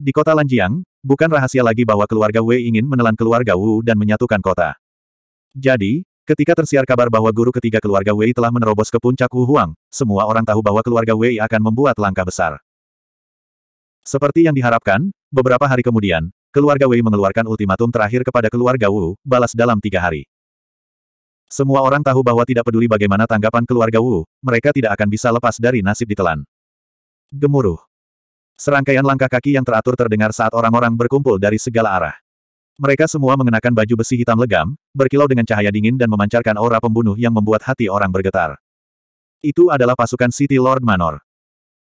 Di kota Lanjiang, bukan rahasia lagi bahwa keluarga Wei ingin menelan keluarga Wu dan menyatukan kota. Jadi, ketika tersiar kabar bahwa guru ketiga keluarga Wei telah menerobos ke puncak Wu Huang, semua orang tahu bahwa keluarga Wei akan membuat langkah besar. Seperti yang diharapkan, beberapa hari kemudian, keluarga Wei mengeluarkan ultimatum terakhir kepada keluarga Wu, balas dalam tiga hari. Semua orang tahu bahwa tidak peduli bagaimana tanggapan keluarga Wu, mereka tidak akan bisa lepas dari nasib ditelan. Gemuruh. Serangkaian langkah kaki yang teratur terdengar saat orang-orang berkumpul dari segala arah. Mereka semua mengenakan baju besi hitam legam, berkilau dengan cahaya dingin dan memancarkan aura pembunuh yang membuat hati orang bergetar. Itu adalah pasukan City Lord Manor.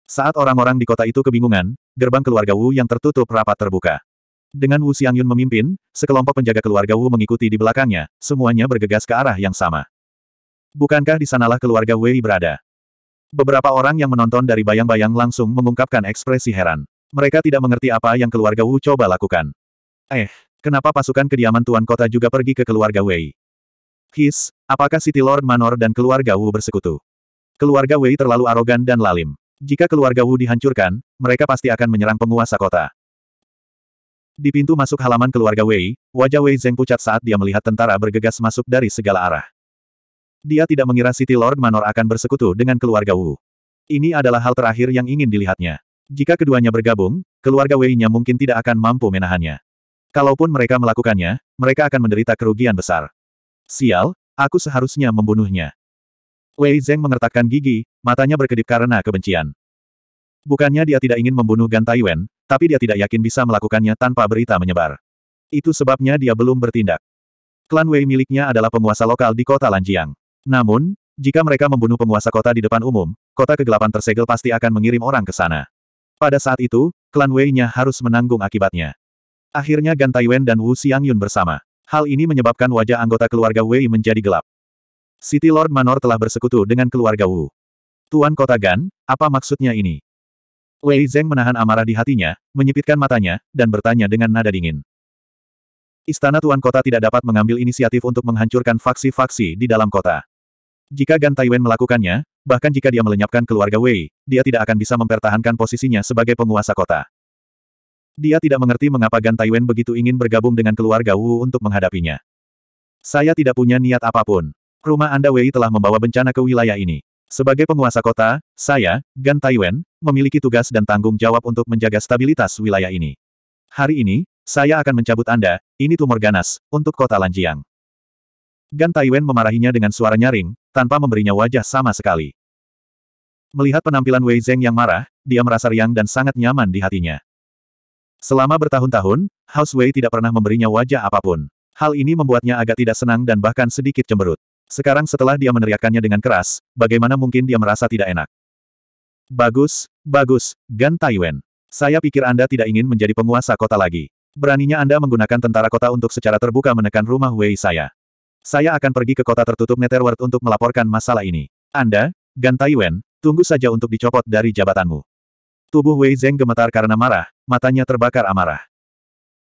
Saat orang-orang di kota itu kebingungan, gerbang keluarga Wu yang tertutup rapat terbuka. Dengan Wu Xiangyun memimpin, sekelompok penjaga keluarga Wu mengikuti di belakangnya, semuanya bergegas ke arah yang sama. Bukankah di sanalah keluarga Wei berada? Beberapa orang yang menonton dari bayang-bayang langsung mengungkapkan ekspresi heran. Mereka tidak mengerti apa yang keluarga Wu coba lakukan. Eh, kenapa pasukan kediaman Tuan Kota juga pergi ke keluarga Wei? His, apakah City Lord Manor dan keluarga Wu bersekutu? Keluarga Wei terlalu arogan dan lalim. Jika keluarga Wu dihancurkan, mereka pasti akan menyerang penguasa kota. Di pintu masuk halaman keluarga Wei, wajah Wei Zeng pucat saat dia melihat tentara bergegas masuk dari segala arah. Dia tidak mengira City Lord Manor akan bersekutu dengan keluarga Wu. Ini adalah hal terakhir yang ingin dilihatnya. Jika keduanya bergabung, keluarga Wei-nya mungkin tidak akan mampu menahannya. Kalaupun mereka melakukannya, mereka akan menderita kerugian besar. Sial, aku seharusnya membunuhnya. Wei Zeng mengertakkan gigi, matanya berkedip karena kebencian. Bukannya dia tidak ingin membunuh Gan Taiwen, tapi dia tidak yakin bisa melakukannya tanpa berita menyebar. Itu sebabnya dia belum bertindak. Klan Wei miliknya adalah penguasa lokal di kota Lanjiang. Namun, jika mereka membunuh penguasa kota di depan umum, kota kegelapan tersegel pasti akan mengirim orang ke sana. Pada saat itu, klan Wei-nya harus menanggung akibatnya. Akhirnya Gan Taiwen dan Wu Xiangyun bersama. Hal ini menyebabkan wajah anggota keluarga Wei menjadi gelap. City Lord Manor telah bersekutu dengan keluarga Wu. Tuan Kota Gan, apa maksudnya ini? Wei Zeng menahan amarah di hatinya, menyipitkan matanya, dan bertanya dengan nada dingin. Istana Tuan Kota tidak dapat mengambil inisiatif untuk menghancurkan faksi-faksi di dalam kota. Jika Gan Taiwen melakukannya, bahkan jika dia melenyapkan keluarga Wei, dia tidak akan bisa mempertahankan posisinya sebagai penguasa kota. Dia tidak mengerti mengapa Gan Taiwen begitu ingin bergabung dengan keluarga Wu untuk menghadapinya. Saya tidak punya niat apapun. Rumah Anda Wei telah membawa bencana ke wilayah ini. Sebagai penguasa kota, saya, Gan Taiwen, memiliki tugas dan tanggung jawab untuk menjaga stabilitas wilayah ini. Hari ini, saya akan mencabut Anda, ini tumor ganas, untuk kota Lanjiang. Gan Taiwen memarahinya dengan suara nyaring, tanpa memberinya wajah sama sekali. Melihat penampilan Wei Zeng yang marah, dia merasa riang dan sangat nyaman di hatinya. Selama bertahun-tahun, House Wei tidak pernah memberinya wajah apapun. Hal ini membuatnya agak tidak senang dan bahkan sedikit cemberut. Sekarang setelah dia meneriakannya dengan keras, bagaimana mungkin dia merasa tidak enak? Bagus, bagus, Gan Taiwen. Saya pikir Anda tidak ingin menjadi penguasa kota lagi. Beraninya Anda menggunakan tentara kota untuk secara terbuka menekan rumah Wei saya. Saya akan pergi ke kota tertutup Netherworld untuk melaporkan masalah ini. Anda, Gan Taiwen, tunggu saja untuk dicopot dari jabatanmu. Tubuh Wei Zeng gemetar karena marah, matanya terbakar amarah.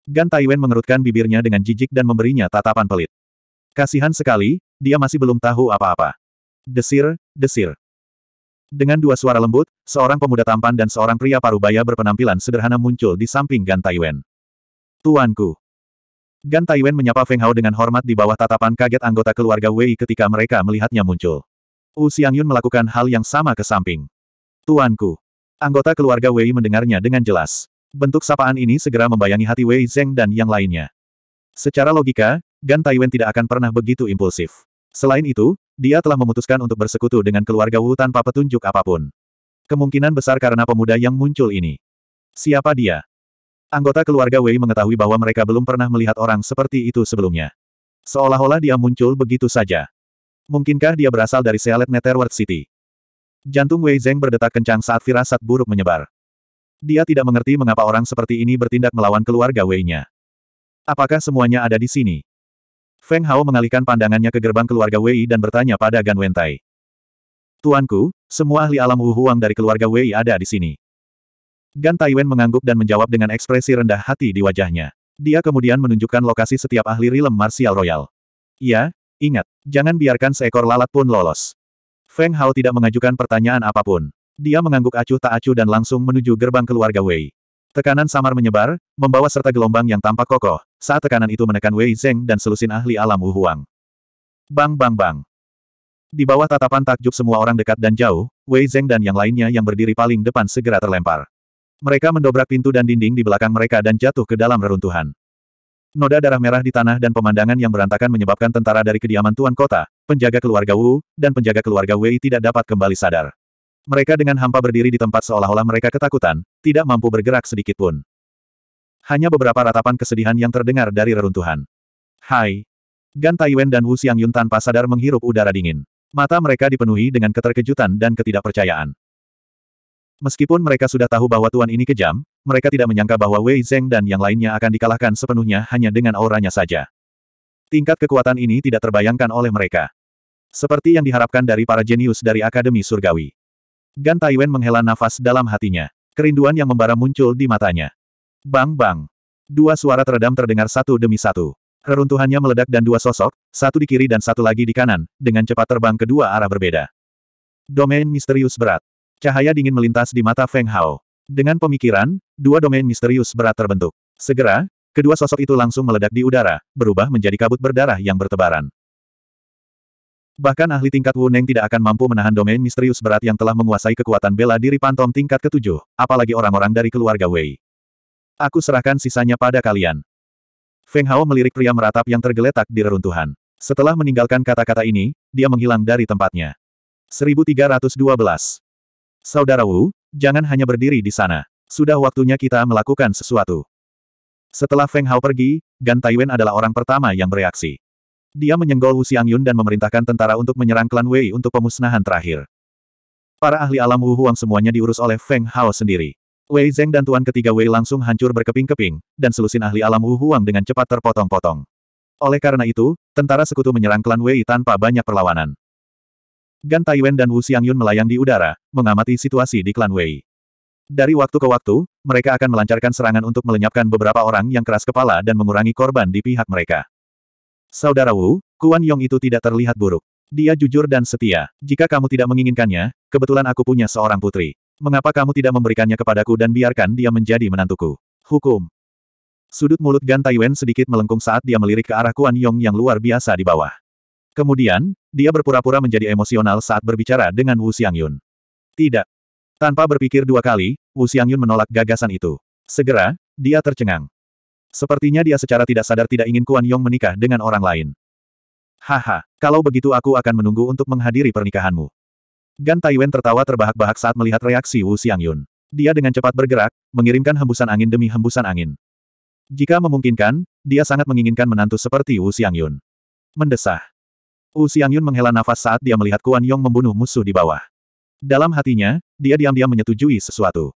Gan Taiwen mengerutkan bibirnya dengan jijik dan memberinya tatapan pelit. Kasihan sekali, dia masih belum tahu apa-apa. Desir, desir. Dengan dua suara lembut, seorang pemuda tampan dan seorang pria parubaya berpenampilan sederhana muncul di samping Gan Taiwen. Tuanku, Gan Taiwen menyapa Feng Hao dengan hormat di bawah tatapan kaget anggota keluarga Wei ketika mereka melihatnya muncul. Wu Xiang Yun melakukan hal yang sama ke samping. Tuanku. Anggota keluarga Wei mendengarnya dengan jelas. Bentuk sapaan ini segera membayangi hati Wei Zeng dan yang lainnya. Secara logika, Gan Taiwen tidak akan pernah begitu impulsif. Selain itu, dia telah memutuskan untuk bersekutu dengan keluarga Wu tanpa petunjuk apapun. Kemungkinan besar karena pemuda yang muncul ini. Siapa dia? Anggota keluarga Wei mengetahui bahwa mereka belum pernah melihat orang seperti itu sebelumnya. Seolah-olah dia muncul begitu saja. Mungkinkah dia berasal dari Sealet Netherworld City? Jantung Wei Zeng berdetak kencang saat firasat buruk menyebar. Dia tidak mengerti mengapa orang seperti ini bertindak melawan keluarga Wei-nya. Apakah semuanya ada di sini? Feng Hao mengalihkan pandangannya ke gerbang keluarga Wei dan bertanya pada Gan Wentai. Tuanku, semua ahli alam Wu Huang dari keluarga Wei ada di sini. Gan Taiwen mengangguk dan menjawab dengan ekspresi rendah hati di wajahnya. Dia kemudian menunjukkan lokasi setiap ahli rilem martial royal. Ya, ingat, jangan biarkan seekor lalat pun lolos. Feng Hao tidak mengajukan pertanyaan apapun. Dia mengangguk acuh tak acuh dan langsung menuju gerbang keluarga Wei. Tekanan samar menyebar, membawa serta gelombang yang tampak kokoh, saat tekanan itu menekan Wei Zeng dan selusin ahli alam Wu Huang. Bang bang bang. Di bawah tatapan takjub semua orang dekat dan jauh, Wei Zeng dan yang lainnya yang berdiri paling depan segera terlempar. Mereka mendobrak pintu dan dinding di belakang mereka dan jatuh ke dalam reruntuhan. Noda darah merah di tanah dan pemandangan yang berantakan menyebabkan tentara dari kediaman Tuan Kota, penjaga keluarga Wu, dan penjaga keluarga Wei tidak dapat kembali sadar. Mereka dengan hampa berdiri di tempat seolah-olah mereka ketakutan, tidak mampu bergerak sedikit pun. Hanya beberapa ratapan kesedihan yang terdengar dari reruntuhan. Hai! Gan Taiwen dan Wu Xiangyun tanpa sadar menghirup udara dingin. Mata mereka dipenuhi dengan keterkejutan dan ketidakpercayaan. Meskipun mereka sudah tahu bahwa tuan ini kejam, mereka tidak menyangka bahwa Wei Zheng dan yang lainnya akan dikalahkan sepenuhnya hanya dengan auranya saja. Tingkat kekuatan ini tidak terbayangkan oleh mereka. Seperti yang diharapkan dari para jenius dari Akademi Surgawi. Gan Taiwen menghela nafas dalam hatinya. Kerinduan yang membara muncul di matanya. Bang bang. Dua suara teredam terdengar satu demi satu. Reruntuhannya meledak dan dua sosok, satu di kiri dan satu lagi di kanan, dengan cepat terbang ke dua arah berbeda. Domain misterius berat. Cahaya dingin melintas di mata Feng Hao. Dengan pemikiran, dua domain misterius berat terbentuk. Segera, kedua sosok itu langsung meledak di udara, berubah menjadi kabut berdarah yang bertebaran. Bahkan ahli tingkat Wu Neng tidak akan mampu menahan domain misterius berat yang telah menguasai kekuatan bela diri Pantom tingkat ketujuh, apalagi orang-orang dari keluarga Wei. Aku serahkan sisanya pada kalian. Feng Hao melirik pria meratap yang tergeletak di reruntuhan. Setelah meninggalkan kata-kata ini, dia menghilang dari tempatnya. 1312 Saudara Wu, jangan hanya berdiri di sana. Sudah waktunya kita melakukan sesuatu. Setelah Feng Hao pergi, Gan Taiwen adalah orang pertama yang bereaksi. Dia menyenggol Wu Yun dan memerintahkan tentara untuk menyerang klan Wei untuk pemusnahan terakhir. Para ahli alam Wu Huang semuanya diurus oleh Feng Hao sendiri. Wei Zeng dan Tuan ketiga Wei langsung hancur berkeping-keping, dan selusin ahli alam Wu Huang dengan cepat terpotong-potong. Oleh karena itu, tentara sekutu menyerang klan Wei tanpa banyak perlawanan. Gan Taiwen dan Wu Xiangyun melayang di udara, mengamati situasi di klan Wei. Dari waktu ke waktu, mereka akan melancarkan serangan untuk melenyapkan beberapa orang yang keras kepala dan mengurangi korban di pihak mereka. Saudara Wu, Kuan Yong itu tidak terlihat buruk. Dia jujur dan setia. Jika kamu tidak menginginkannya, kebetulan aku punya seorang putri. Mengapa kamu tidak memberikannya kepadaku dan biarkan dia menjadi menantuku? Hukum. Sudut mulut Gan Taiwen sedikit melengkung saat dia melirik ke arah Kuan Yong yang luar biasa di bawah. Kemudian, dia berpura-pura menjadi emosional saat berbicara dengan Wu Xiangyun. Tidak. Tanpa berpikir dua kali, Wu Xiangyun menolak gagasan itu. Segera, dia tercengang. Sepertinya dia secara tidak sadar tidak ingin Kuan Yong menikah dengan orang lain. Haha, kalau begitu aku akan menunggu untuk menghadiri pernikahanmu. Gan Taiwen tertawa terbahak-bahak saat melihat reaksi Wu Xiangyun. Dia dengan cepat bergerak, mengirimkan hembusan angin demi hembusan angin. Jika memungkinkan, dia sangat menginginkan menantu seperti Wu Xiangyun. Mendesah. U Xiangyun menghela nafas saat dia melihat Kuan Yong membunuh musuh di bawah. Dalam hatinya, dia diam-diam menyetujui sesuatu.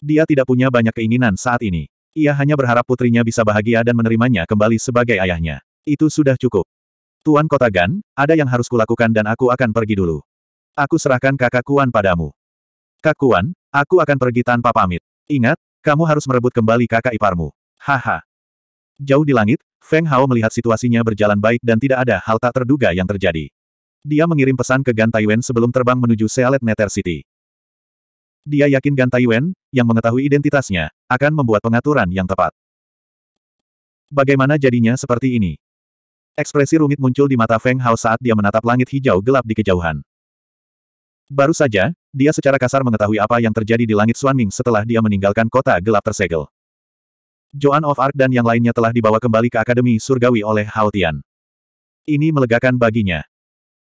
Dia tidak punya banyak keinginan saat ini. Ia hanya berharap putrinya bisa bahagia dan menerimanya kembali sebagai ayahnya. Itu sudah cukup. Tuan Kota Gan, ada yang harus kulakukan dan aku akan pergi dulu. Aku serahkan kakak Kuan padamu. Kak Kuan, aku akan pergi tanpa pamit. Ingat, kamu harus merebut kembali kakak iparmu. Haha. Jauh di langit, Feng Hao melihat situasinya berjalan baik dan tidak ada hal tak terduga yang terjadi. Dia mengirim pesan ke Gan Taiwen sebelum terbang menuju Sealet Nether City. Dia yakin Gan Taiwen, yang mengetahui identitasnya, akan membuat pengaturan yang tepat. Bagaimana jadinya seperti ini? Ekspresi rumit muncul di mata Feng Hao saat dia menatap langit hijau gelap di kejauhan. Baru saja, dia secara kasar mengetahui apa yang terjadi di langit Suanming setelah dia meninggalkan kota gelap tersegel. Joan of Arc dan yang lainnya telah dibawa kembali ke Akademi Surgawi oleh Hao Ini melegakan baginya.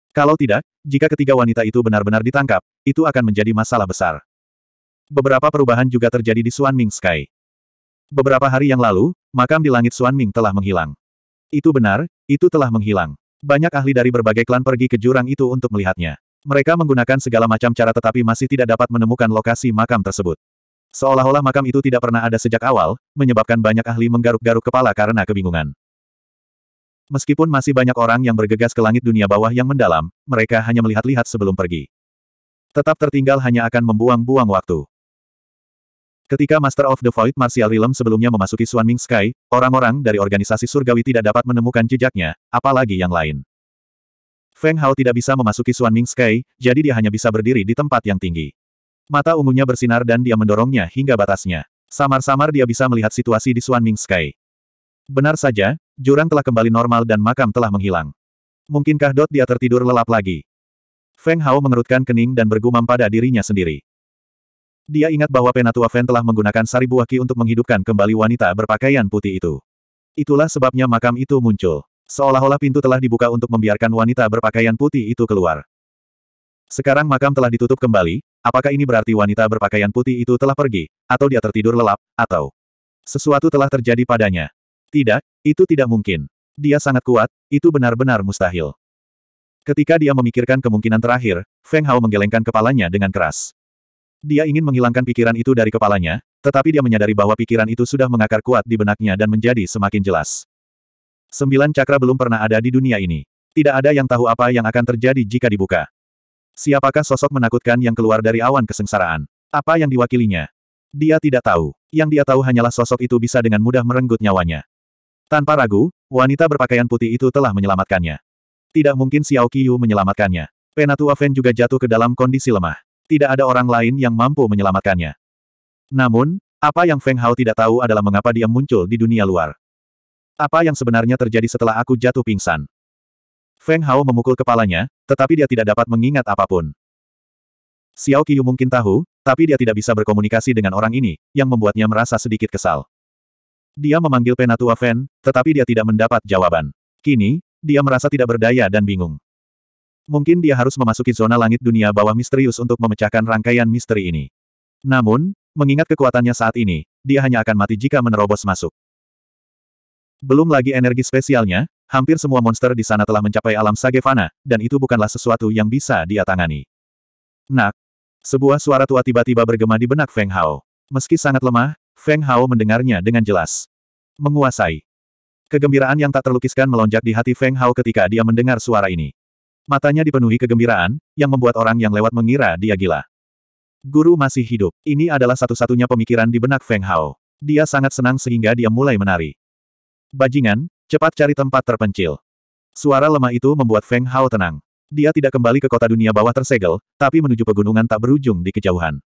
Kalau tidak, jika ketiga wanita itu benar-benar ditangkap, itu akan menjadi masalah besar. Beberapa perubahan juga terjadi di Suan Ming Sky. Beberapa hari yang lalu, makam di langit Suan Ming telah menghilang. Itu benar, itu telah menghilang. Banyak ahli dari berbagai klan pergi ke jurang itu untuk melihatnya. Mereka menggunakan segala macam cara tetapi masih tidak dapat menemukan lokasi makam tersebut. Seolah-olah makam itu tidak pernah ada sejak awal, menyebabkan banyak ahli menggaruk-garuk kepala karena kebingungan. Meskipun masih banyak orang yang bergegas ke langit dunia bawah yang mendalam, mereka hanya melihat-lihat sebelum pergi. Tetap tertinggal hanya akan membuang-buang waktu. Ketika Master of the Void Martial Realm sebelumnya memasuki Swan Ming Sky, orang-orang dari organisasi surgawi tidak dapat menemukan jejaknya, apalagi yang lain. Feng Hao tidak bisa memasuki Swan Ming Sky, jadi dia hanya bisa berdiri di tempat yang tinggi. Mata ungunya bersinar dan dia mendorongnya hingga batasnya. Samar-samar dia bisa melihat situasi di Ming Sky. Benar saja, jurang telah kembali normal dan makam telah menghilang. Mungkinkah Dot dia tertidur lelap lagi? Feng Hao mengerutkan kening dan bergumam pada dirinya sendiri. Dia ingat bahwa Penatua Feng telah menggunakan sari buah ki untuk menghidupkan kembali wanita berpakaian putih itu. Itulah sebabnya makam itu muncul. Seolah-olah pintu telah dibuka untuk membiarkan wanita berpakaian putih itu keluar. Sekarang makam telah ditutup kembali, apakah ini berarti wanita berpakaian putih itu telah pergi, atau dia tertidur lelap, atau sesuatu telah terjadi padanya? Tidak, itu tidak mungkin. Dia sangat kuat, itu benar-benar mustahil. Ketika dia memikirkan kemungkinan terakhir, Feng Hao menggelengkan kepalanya dengan keras. Dia ingin menghilangkan pikiran itu dari kepalanya, tetapi dia menyadari bahwa pikiran itu sudah mengakar kuat di benaknya dan menjadi semakin jelas. Sembilan cakra belum pernah ada di dunia ini. Tidak ada yang tahu apa yang akan terjadi jika dibuka. Siapakah sosok menakutkan yang keluar dari awan kesengsaraan? Apa yang diwakilinya? Dia tidak tahu. Yang dia tahu hanyalah sosok itu bisa dengan mudah merenggut nyawanya. Tanpa ragu, wanita berpakaian putih itu telah menyelamatkannya. Tidak mungkin Xiao Qiyu menyelamatkannya. Penatua Fen juga jatuh ke dalam kondisi lemah. Tidak ada orang lain yang mampu menyelamatkannya. Namun, apa yang Feng Hao tidak tahu adalah mengapa dia muncul di dunia luar. Apa yang sebenarnya terjadi setelah aku jatuh pingsan? Feng Hao memukul kepalanya, tetapi dia tidak dapat mengingat apapun. Xiao Qiyu mungkin tahu, tapi dia tidak bisa berkomunikasi dengan orang ini, yang membuatnya merasa sedikit kesal. Dia memanggil penatua Fen, tetapi dia tidak mendapat jawaban. Kini, dia merasa tidak berdaya dan bingung. Mungkin dia harus memasuki zona langit dunia bawah misterius untuk memecahkan rangkaian misteri ini. Namun, mengingat kekuatannya saat ini, dia hanya akan mati jika menerobos masuk. Belum lagi energi spesialnya, Hampir semua monster di sana telah mencapai alam Sagevana, dan itu bukanlah sesuatu yang bisa dia tangani. Nak! Sebuah suara tua tiba-tiba bergema di benak Feng Hao. Meski sangat lemah, Feng Hao mendengarnya dengan jelas. Menguasai. Kegembiraan yang tak terlukiskan melonjak di hati Feng Hao ketika dia mendengar suara ini. Matanya dipenuhi kegembiraan, yang membuat orang yang lewat mengira dia gila. Guru masih hidup. Ini adalah satu-satunya pemikiran di benak Feng Hao. Dia sangat senang sehingga dia mulai menari. Bajingan, Cepat cari tempat terpencil. Suara lemah itu membuat Feng Hao tenang. Dia tidak kembali ke kota dunia bawah tersegel, tapi menuju pegunungan tak berujung di kejauhan.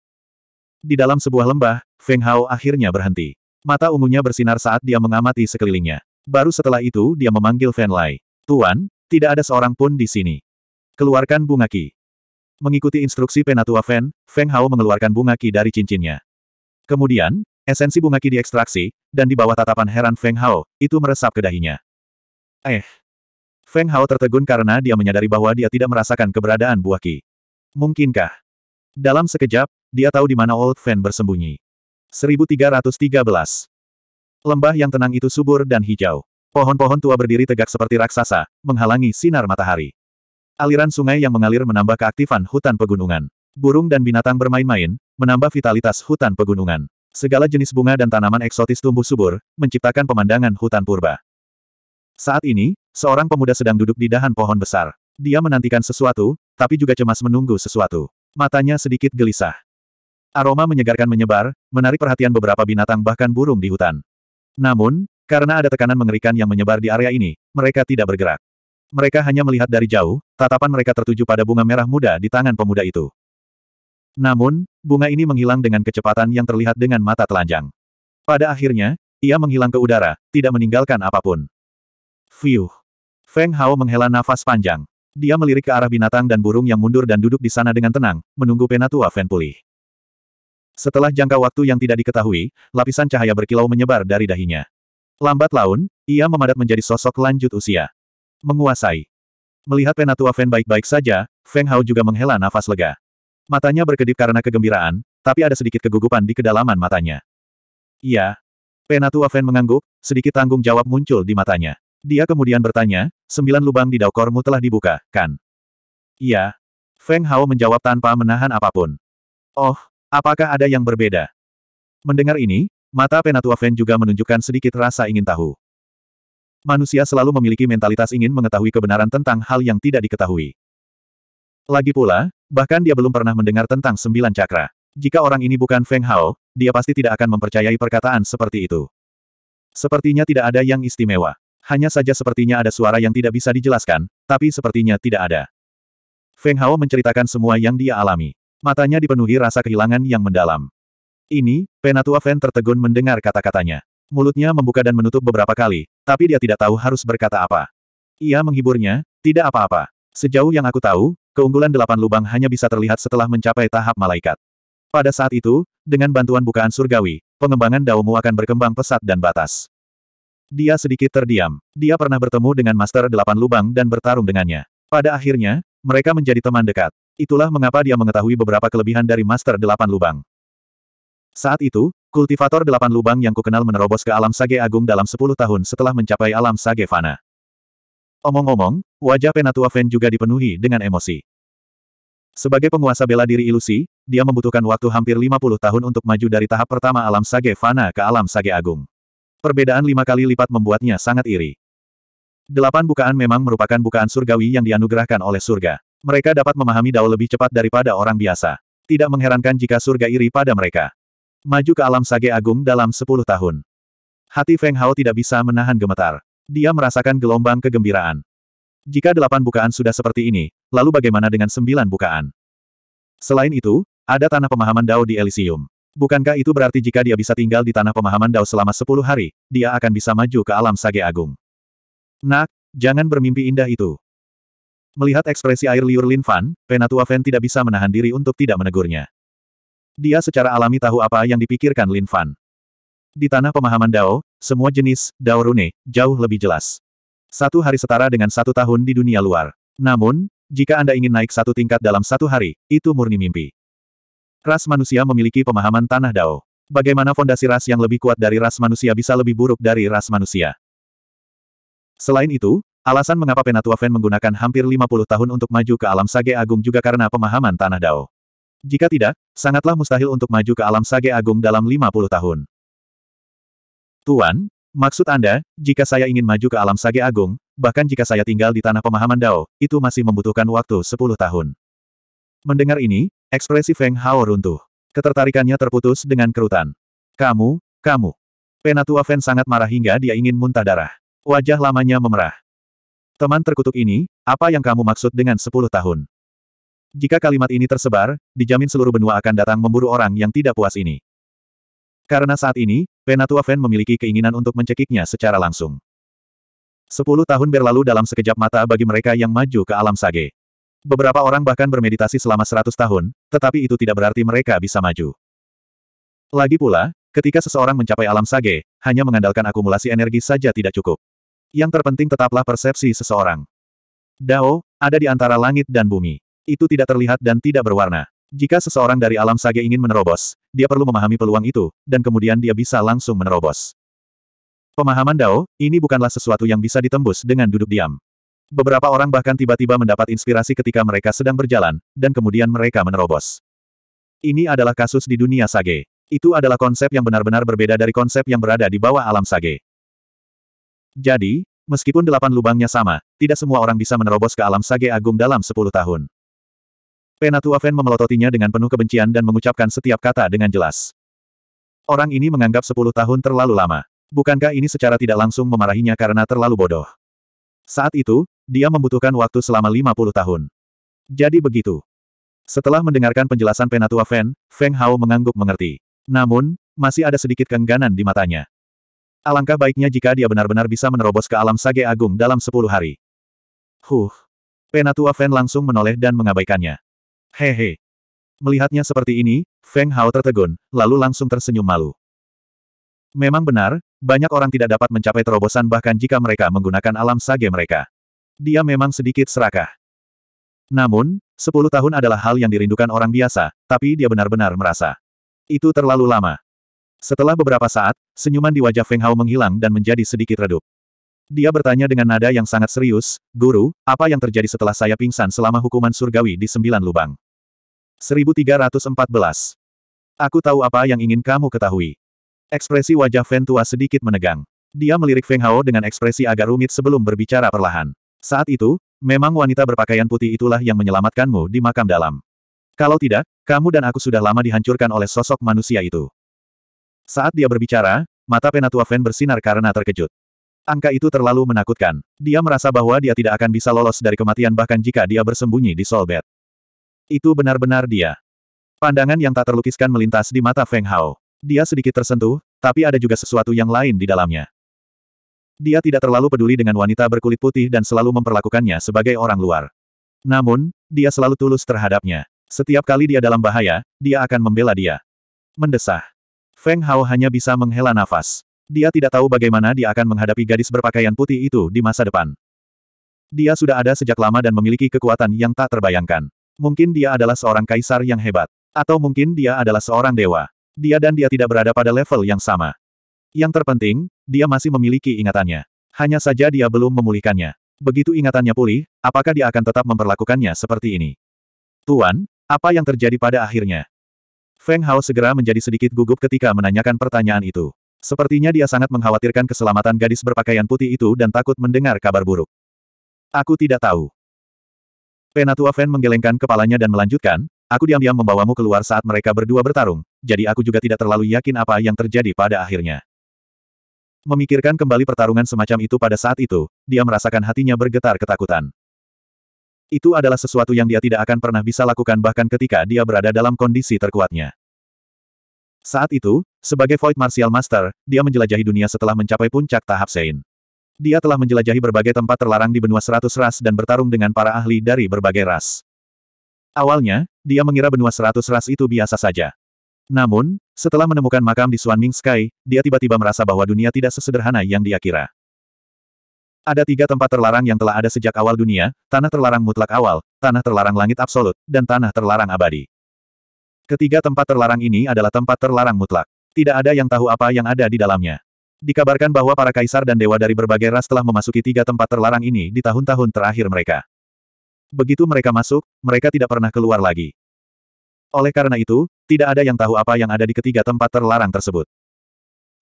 Di dalam sebuah lembah, Feng Hao akhirnya berhenti. Mata ungunya bersinar saat dia mengamati sekelilingnya. Baru setelah itu dia memanggil Fan Lai. Tuan, tidak ada seorang pun di sini. Keluarkan bunga ki. Mengikuti instruksi penatua Fan, Feng Hao mengeluarkan bunga ki dari cincinnya. Kemudian, Esensi bunga ki diekstraksi, dan di bawah tatapan heran Feng Hao, itu meresap ke dahinya. Eh. Feng Hao tertegun karena dia menyadari bahwa dia tidak merasakan keberadaan buah ki. Mungkinkah? Dalam sekejap, dia tahu di mana Old Fan bersembunyi. 1313. Lembah yang tenang itu subur dan hijau. Pohon-pohon tua berdiri tegak seperti raksasa, menghalangi sinar matahari. Aliran sungai yang mengalir menambah keaktifan hutan pegunungan. Burung dan binatang bermain-main, menambah vitalitas hutan pegunungan. Segala jenis bunga dan tanaman eksotis tumbuh subur, menciptakan pemandangan hutan purba. Saat ini, seorang pemuda sedang duduk di dahan pohon besar. Dia menantikan sesuatu, tapi juga cemas menunggu sesuatu. Matanya sedikit gelisah. Aroma menyegarkan menyebar, menarik perhatian beberapa binatang bahkan burung di hutan. Namun, karena ada tekanan mengerikan yang menyebar di area ini, mereka tidak bergerak. Mereka hanya melihat dari jauh, tatapan mereka tertuju pada bunga merah muda di tangan pemuda itu. Namun, bunga ini menghilang dengan kecepatan yang terlihat dengan mata telanjang. Pada akhirnya, ia menghilang ke udara, tidak meninggalkan apapun. Fiuh. Feng Hao menghela nafas panjang. Dia melirik ke arah binatang dan burung yang mundur dan duduk di sana dengan tenang, menunggu penatua Fen pulih. Setelah jangka waktu yang tidak diketahui, lapisan cahaya berkilau menyebar dari dahinya. Lambat laun, ia memadat menjadi sosok lanjut usia. Menguasai. Melihat penatua Fen baik-baik saja, Feng Hao juga menghela nafas lega. Matanya berkedip karena kegembiraan, tapi ada sedikit kegugupan di kedalaman matanya. Iya. Penatua Fen mengangguk, sedikit tanggung jawab muncul di matanya. Dia kemudian bertanya, sembilan lubang di daukormu telah dibuka, kan? Iya. Feng Hao menjawab tanpa menahan apapun. Oh, apakah ada yang berbeda? Mendengar ini, mata Penatua Fen juga menunjukkan sedikit rasa ingin tahu manusia selalu memiliki mentalitas ingin mengetahui kebenaran tentang hal yang tidak diketahui. Lagi pula, Bahkan dia belum pernah mendengar tentang sembilan cakra. Jika orang ini bukan Feng Hao, dia pasti tidak akan mempercayai perkataan seperti itu. Sepertinya tidak ada yang istimewa. Hanya saja sepertinya ada suara yang tidak bisa dijelaskan, tapi sepertinya tidak ada. Feng Hao menceritakan semua yang dia alami. Matanya dipenuhi rasa kehilangan yang mendalam. Ini, Penatua Feng tertegun mendengar kata-katanya. Mulutnya membuka dan menutup beberapa kali, tapi dia tidak tahu harus berkata apa. Ia menghiburnya, tidak apa-apa. Sejauh yang aku tahu, keunggulan delapan lubang hanya bisa terlihat setelah mencapai tahap malaikat. Pada saat itu, dengan bantuan bukaan surgawi, pengembangan Daomu akan berkembang pesat dan batas. Dia sedikit terdiam. Dia pernah bertemu dengan Master Delapan Lubang dan bertarung dengannya. Pada akhirnya, mereka menjadi teman dekat. Itulah mengapa dia mengetahui beberapa kelebihan dari Master Delapan Lubang. Saat itu, kultivator Delapan Lubang yang kukenal menerobos ke alam Sage Agung dalam sepuluh tahun setelah mencapai alam Sage Fana. Omong-omong, wajah Penatua Fen juga dipenuhi dengan emosi. Sebagai penguasa bela diri ilusi, dia membutuhkan waktu hampir 50 tahun untuk maju dari tahap pertama alam Sage Fana ke alam Sage Agung. Perbedaan lima kali lipat membuatnya sangat iri. Delapan bukaan memang merupakan bukaan surgawi yang dianugerahkan oleh surga. Mereka dapat memahami dao lebih cepat daripada orang biasa. Tidak mengherankan jika surga iri pada mereka. Maju ke alam Sage Agung dalam sepuluh tahun. Hati Feng Hao tidak bisa menahan gemetar. Dia merasakan gelombang kegembiraan. Jika delapan bukaan sudah seperti ini, lalu bagaimana dengan sembilan bukaan? Selain itu, ada tanah pemahaman Dao di Elysium. Bukankah itu berarti jika dia bisa tinggal di tanah pemahaman Dao selama sepuluh hari, dia akan bisa maju ke alam Sage Agung? Nak, jangan bermimpi indah itu. Melihat ekspresi air liur Lin Fan, Penatua Fan tidak bisa menahan diri untuk tidak menegurnya. Dia secara alami tahu apa yang dipikirkan Lin Fan. Di tanah pemahaman Dao, semua jenis, Dao Rune, jauh lebih jelas. Satu hari setara dengan satu tahun di dunia luar. Namun, jika Anda ingin naik satu tingkat dalam satu hari, itu murni mimpi. Ras manusia memiliki pemahaman tanah Dao. Bagaimana fondasi ras yang lebih kuat dari ras manusia bisa lebih buruk dari ras manusia? Selain itu, alasan mengapa Penatua Fen menggunakan hampir 50 tahun untuk maju ke alam sage agung juga karena pemahaman tanah Dao. Jika tidak, sangatlah mustahil untuk maju ke alam sage agung dalam 50 tahun. Tuan, maksud Anda, jika saya ingin maju ke alam sage agung, bahkan jika saya tinggal di tanah pemahaman Dao, itu masih membutuhkan waktu 10 tahun. Mendengar ini, ekspresi Feng Hao runtuh. Ketertarikannya terputus dengan kerutan. Kamu, kamu. Penatua Feng sangat marah hingga dia ingin muntah darah. Wajah lamanya memerah. Teman terkutuk ini, apa yang kamu maksud dengan 10 tahun? Jika kalimat ini tersebar, dijamin seluruh benua akan datang memburu orang yang tidak puas ini. Karena saat ini, Renatua Fan memiliki keinginan untuk mencekiknya secara langsung. Sepuluh tahun berlalu dalam sekejap mata bagi mereka yang maju ke alam sage. Beberapa orang bahkan bermeditasi selama seratus tahun, tetapi itu tidak berarti mereka bisa maju. Lagi pula, ketika seseorang mencapai alam sage, hanya mengandalkan akumulasi energi saja tidak cukup. Yang terpenting tetaplah persepsi seseorang. Dao, ada di antara langit dan bumi. Itu tidak terlihat dan tidak berwarna. Jika seseorang dari alam sage ingin menerobos, dia perlu memahami peluang itu, dan kemudian dia bisa langsung menerobos. Pemahaman Dao, ini bukanlah sesuatu yang bisa ditembus dengan duduk diam. Beberapa orang bahkan tiba-tiba mendapat inspirasi ketika mereka sedang berjalan, dan kemudian mereka menerobos. Ini adalah kasus di dunia sage. Itu adalah konsep yang benar-benar berbeda dari konsep yang berada di bawah alam sage. Jadi, meskipun delapan lubangnya sama, tidak semua orang bisa menerobos ke alam sage agung dalam sepuluh tahun. Penatua Fen memelototinya dengan penuh kebencian dan mengucapkan setiap kata dengan jelas. Orang ini menganggap sepuluh tahun terlalu lama. Bukankah ini secara tidak langsung memarahinya karena terlalu bodoh? Saat itu, dia membutuhkan waktu selama 50 tahun. Jadi begitu. Setelah mendengarkan penjelasan Penatua Fen, Feng Hao mengangguk mengerti. Namun, masih ada sedikit kengganan di matanya. Alangkah baiknya jika dia benar-benar bisa menerobos ke alam sage agung dalam 10 hari. Huh. Penatua Fen langsung menoleh dan mengabaikannya. Hehe. Melihatnya seperti ini, Feng Hao tertegun, lalu langsung tersenyum malu. Memang benar, banyak orang tidak dapat mencapai terobosan bahkan jika mereka menggunakan alam sage mereka. Dia memang sedikit serakah. Namun, sepuluh tahun adalah hal yang dirindukan orang biasa, tapi dia benar-benar merasa. Itu terlalu lama. Setelah beberapa saat, senyuman di wajah Feng Hao menghilang dan menjadi sedikit redup. Dia bertanya dengan nada yang sangat serius, Guru, apa yang terjadi setelah saya pingsan selama hukuman surgawi di sembilan lubang? 1314. Aku tahu apa yang ingin kamu ketahui. Ekspresi wajah Ventua sedikit menegang. Dia melirik Feng Hao dengan ekspresi agak rumit sebelum berbicara perlahan. Saat itu, memang wanita berpakaian putih itulah yang menyelamatkanmu di makam dalam. Kalau tidak, kamu dan aku sudah lama dihancurkan oleh sosok manusia itu. Saat dia berbicara, mata Penatua Fen bersinar karena terkejut. Angka itu terlalu menakutkan. Dia merasa bahwa dia tidak akan bisa lolos dari kematian bahkan jika dia bersembunyi di Solbet. Itu benar-benar dia. Pandangan yang tak terlukiskan melintas di mata Feng Hao. Dia sedikit tersentuh, tapi ada juga sesuatu yang lain di dalamnya. Dia tidak terlalu peduli dengan wanita berkulit putih dan selalu memperlakukannya sebagai orang luar. Namun, dia selalu tulus terhadapnya. Setiap kali dia dalam bahaya, dia akan membela dia. Mendesah. Feng Hao hanya bisa menghela nafas. Dia tidak tahu bagaimana dia akan menghadapi gadis berpakaian putih itu di masa depan. Dia sudah ada sejak lama dan memiliki kekuatan yang tak terbayangkan. Mungkin dia adalah seorang kaisar yang hebat. Atau mungkin dia adalah seorang dewa. Dia dan dia tidak berada pada level yang sama. Yang terpenting, dia masih memiliki ingatannya. Hanya saja dia belum memulihkannya. Begitu ingatannya pulih, apakah dia akan tetap memperlakukannya seperti ini? Tuan, apa yang terjadi pada akhirnya? Feng Hao segera menjadi sedikit gugup ketika menanyakan pertanyaan itu. Sepertinya dia sangat mengkhawatirkan keselamatan gadis berpakaian putih itu dan takut mendengar kabar buruk. Aku tidak tahu. Penatua Fan menggelengkan kepalanya dan melanjutkan, aku diam-diam membawamu keluar saat mereka berdua bertarung, jadi aku juga tidak terlalu yakin apa yang terjadi pada akhirnya. Memikirkan kembali pertarungan semacam itu pada saat itu, dia merasakan hatinya bergetar ketakutan. Itu adalah sesuatu yang dia tidak akan pernah bisa lakukan bahkan ketika dia berada dalam kondisi terkuatnya. Saat itu, sebagai Void Martial Master, dia menjelajahi dunia setelah mencapai puncak tahap Sein. Dia telah menjelajahi berbagai tempat terlarang di benua seratus ras dan bertarung dengan para ahli dari berbagai ras. Awalnya, dia mengira benua seratus ras itu biasa saja. Namun, setelah menemukan makam di Ming Sky, dia tiba-tiba merasa bahwa dunia tidak sesederhana yang dia kira. Ada tiga tempat terlarang yang telah ada sejak awal dunia, tanah terlarang mutlak awal, tanah terlarang langit absolut, dan tanah terlarang abadi. Ketiga tempat terlarang ini adalah tempat terlarang mutlak. Tidak ada yang tahu apa yang ada di dalamnya. Dikabarkan bahwa para kaisar dan dewa dari berbagai ras telah memasuki tiga tempat terlarang ini di tahun-tahun terakhir mereka. Begitu mereka masuk, mereka tidak pernah keluar lagi. Oleh karena itu, tidak ada yang tahu apa yang ada di ketiga tempat terlarang tersebut.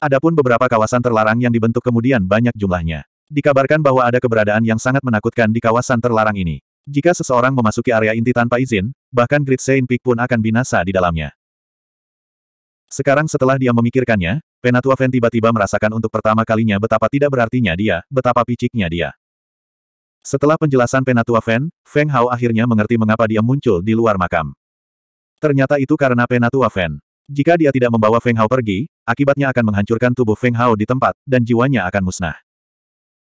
Adapun beberapa kawasan terlarang yang dibentuk kemudian banyak jumlahnya. Dikabarkan bahwa ada keberadaan yang sangat menakutkan di kawasan terlarang ini. Jika seseorang memasuki area inti tanpa izin, bahkan Great Saint Peak pun akan binasa di dalamnya. Sekarang setelah dia memikirkannya, Penatua Fen tiba-tiba merasakan untuk pertama kalinya betapa tidak berartinya dia, betapa piciknya dia. Setelah penjelasan Penatua Fen, Feng Hao akhirnya mengerti mengapa dia muncul di luar makam. Ternyata itu karena Penatua Fen. Jika dia tidak membawa Feng Hao pergi, akibatnya akan menghancurkan tubuh Feng Hao di tempat, dan jiwanya akan musnah.